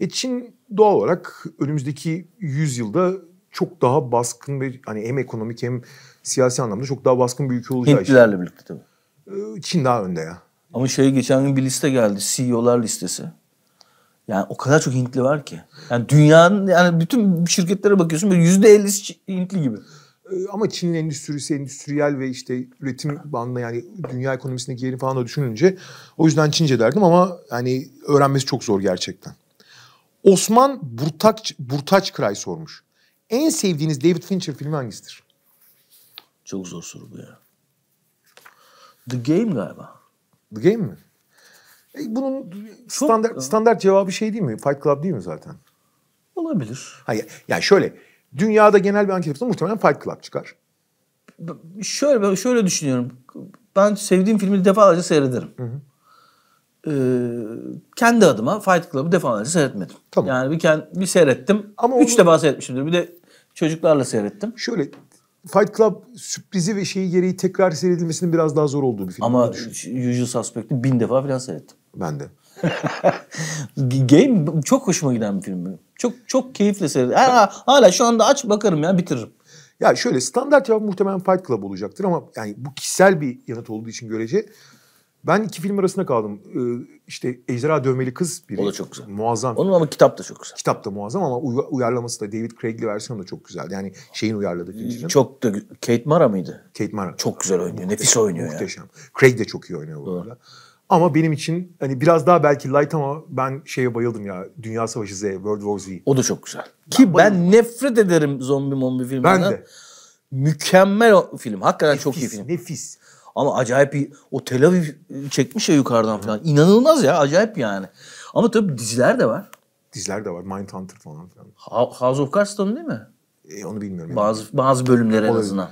E Çin doğal olarak önümüzdeki yüzyılda çok daha baskın bir hani hem ekonomik hem siyasi anlamda çok daha baskın bir ülke olacağı Hintlilerle için. birlikte tabii. E, Çin daha önde ya. Ama şey geçen gün bir liste geldi. CEO'lar listesi. Yani o kadar çok Hintli var ki. Yani dünyanın yani bütün şirketlere bakıyorsun böyle yüzde ellisi Hintli gibi. Ee, ama Çin'in endüstrisi endüstriyel ve işte üretim bandına yani dünya ekonomisindeki yeri falan da düşününce o yüzden Çince derdim ama hani öğrenmesi çok zor gerçekten. Osman Burtaç, Burtaç Kray sormuş. En sevdiğiniz David Fincher filmi hangisidir? Çok zor soru bu ya. The Game galiba. The Game mi? E, bunun standart, standart cevabı şey değil mi? Fight Club değil mi zaten? Olabilir. Hayır. Yani şöyle Dünyada genel bir anket yapsa muhtemelen Fight Club çıkar. Şöyle ben şöyle düşünüyorum. Ben sevdiğim filmi defalarca seyrederim. Ee, kendi adıma Fight Club'ı defalarca seyretmedim. Tamam. Yani bir, kend, bir seyrettim. Ama Üç onu... defa seyretmişimdir. Bir de çocuklarla seyrettim. Şöyle Fight Club sürprizi ve şeyi gereği tekrar seyredilmesinin biraz daha zor olduğu bir film. Ama Usual Suspect'i bin defa falan seyrettim. Ben de. Game çok hoşuma giden bir film benim. Çok çok keyifle seyrediyorum. Hala, hala şu anda aç bakarım ya bitiririm. Ya şöyle standart cevap muhtemelen Fight Club olacaktır ama yani bu kişisel bir yanıt olduğu için görece ben iki film arasında kaldım. Ee, işte Ejderha Dövmeli Kız biri. O da çok güzel. Muazzam. Onun ama kitap da çok güzel. Kitap da muazzam ama uyarlaması da David Craig'li versiyonu da çok güzeldi. Yani şeyin uyarladığı için Çok da Kate Mara mıydı? Kate Mara. Çok güzel oynuyor. Muhteşem, nefis oynuyor muhteşem. ya. Muhteşem. Craig de çok iyi oynuyor bu arada. Ama benim için hani biraz daha belki light ama ben şeye bayıldım ya. Dünya Savaşı Z, World War Z. O da çok güzel. Ki ben, ben nefret ederim zombi mombi filmlerden. Ben de. Mükemmel o film. Hakikaten nefis, çok iyi film. Nefis. Ama acayip bir o Tel Aviv çekmiş ya yukarıdan falan. İnanılmaz ya acayip yani. Ama tabii diziler de var. Diziler de var. Mindhunter falan filan. Ha, House of Cards değil mi? E, onu bilmiyorum. Bazı yani. bazı bölümleri en azından.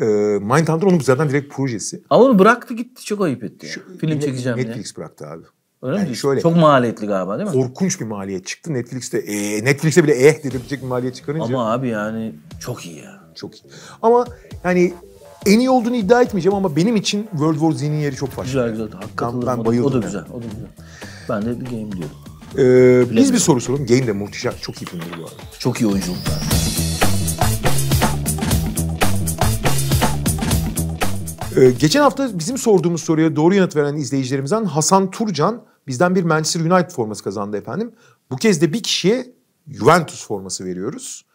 E, ee, Mindhunter onun zaten direkt projesi. Ama onu bıraktı gitti çok ayıp etti. Şu, Film çekeceğim diye. Netflix bıraktı abi. Öyle yani mi şöyle, Çok maliyetli galiba değil mi? Korkunç bir maliyet çıktı. Netflix'te e, Netflix'te bile eh dedirtecek bir maliyet çıkarınca. Ama abi yani çok iyi ya. Çok iyi. Ama yani en iyi olduğunu iddia etmeyeceğim ama benim için World War Z'nin yeri çok başka. Güzel güzel. Hakikaten ben, ben bayıldım. O da, o da güzel. O da güzel. Ben de bir game diyorum. Ee, biz bir soru soralım. Game de muhteşem. Çok iyi filmdir bu arada. Çok iyi oyunculuklar. Ee, geçen hafta bizim sorduğumuz soruya doğru yanıt veren izleyicilerimizden Hasan Turcan bizden bir Manchester United forması kazandı efendim. Bu kez de bir kişiye Juventus forması veriyoruz.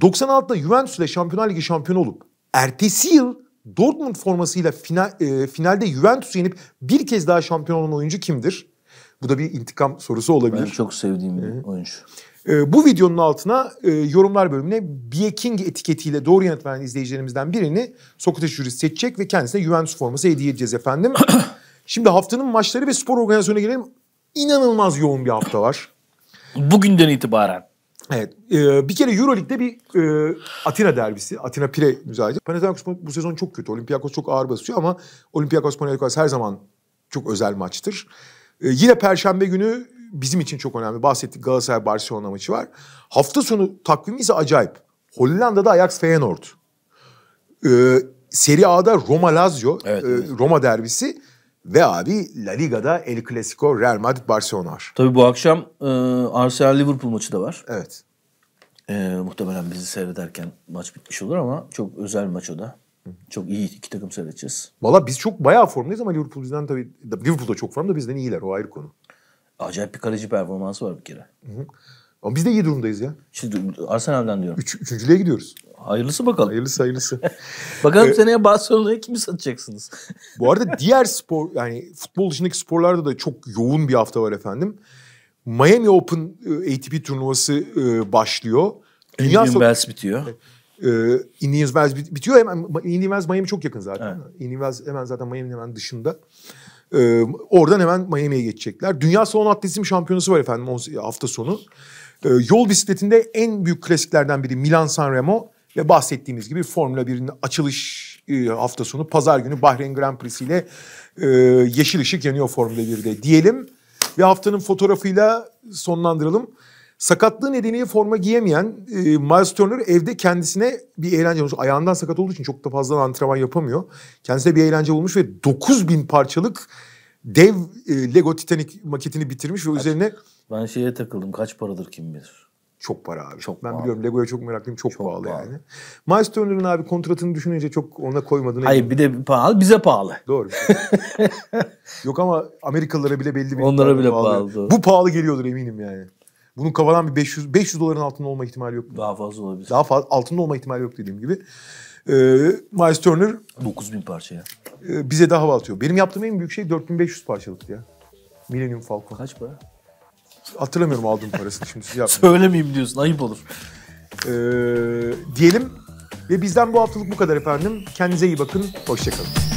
96'da Juventus ile Şampiyonlar Ligi şampiyonu olup ertesi yıl Dortmund formasıyla final, e, finalde Juventus'u yenip bir kez daha şampiyon olan oyuncu kimdir? Bu da bir intikam sorusu olabilir. Ben çok sevdiğim bir oyuncu. Ee, bu videonun altına e, yorumlar bölümüne Bieking etiketiyle doğru yanıtmayan izleyicilerimizden birini Sokrates jüri seçecek ve kendisine Juventus forması hediye edeceğiz efendim. [coughs] Şimdi haftanın maçları ve spor organizasyonuna gelelim. İnanılmaz yoğun bir hafta var. Bugünden itibaren. Evet. E, bir kere Euroleague'de bir e, Atina derbisi. Atina Pire müzayede. Panathinaikos bu sezon çok kötü. Olympiakos çok ağır basıyor ama Olympiakos Panathinaikos her zaman çok özel maçtır. E, yine Perşembe günü bizim için çok önemli. Bahsettik Galatasaray Barcelona maçı var. Hafta sonu takvimi ise acayip. Hollanda'da Ajax Feyenoord. Ee, Serie A'da Roma Lazio, evet, e, evet. Roma derbisi ve abi La Liga'da El Clasico Real Madrid Barcelona var. Tabii bu akşam e, Arsenal Liverpool maçı da var. Evet. E, muhtemelen bizi seyrederken maç bitmiş olur ama çok özel maç o da. Çok iyi iki takım seyredeceğiz. Valla biz çok bayağı formdayız ama Liverpool bizden tabii Liverpool da çok formda bizden iyiler o ayrı konu. Acayip bir kaleci performansı var bir kere. Hı hı. Ama biz de iyi durumdayız ya. Şimdi Arsenal'den diyorum. Üç, üçüncülüğe gidiyoruz. Hayırlısı bakalım. Hayırlısı hayırlısı. [laughs] bakalım ee, seneye Barcelona'ya kimi satacaksınız? bu arada diğer spor yani futbol dışındaki sporlarda da çok yoğun bir hafta var efendim. Miami Open e, ATP turnuvası e, başlıyor. Dünya Indian Wells bitiyor. E, Indian Wells bitiyor. Hemen, Indian Wells Miami çok yakın zaten. Evet. Indian Wells hemen zaten Miami'nin hemen dışında. Ee, oradan hemen Miami'ye geçecekler. Dünya Salon Atletizm Şampiyonası var efendim hafta sonu. Ee, yol bisikletinde en büyük klasiklerden biri Milan San Remo ve bahsettiğimiz gibi Formula 1'in açılış hafta sonu pazar günü Bahreyn Grand Prix'si ile e, yeşil ışık yanıyor Formula 1'de diyelim ve haftanın fotoğrafıyla sonlandıralım. Sakatlığı nedeniyle forma giyemeyen e, Miles Turner evde kendisine bir eğlence bulmuş. Ayağından sakat olduğu için çok da fazla antrenman yapamıyor. Kendisine bir eğlence bulmuş ve 9000 parçalık dev e, Lego Titanic maketini bitirmiş ve kaç, üzerine... Ben şeye takıldım. Kaç paradır kim bilir? Çok para abi. Çok ben pahalı. biliyorum Lego'ya çok meraklıyım. Çok, çok pahalı, pahalı yani. Miles Turner'ın abi kontratını düşününce çok ona koymadığını... Hayır bir de pahalı bize pahalı. Doğru. [laughs] Yok ama Amerikalılara bile belli bir... Onlara bile pahalı. pahalı. Bu pahalı geliyordur eminim yani. Bunun kafadan bir 500 500 doların altında olma ihtimali yok. Daha fazla olabilir. Daha fazla altında olma ihtimali yok dediğim gibi. Ee, Miles Turner 9000 parçaya. E, bize daha hava atıyor. Benim yaptığım en büyük şey 4500 parçalıktı ya. Millennium Falcon. Kaç para? Hatırlamıyorum aldığım parasını şimdi siz Söylemeyeyim diyorsun ayıp olur. Ee, diyelim ve bizden bu haftalık bu kadar efendim. Kendinize iyi bakın. Hoşçakalın.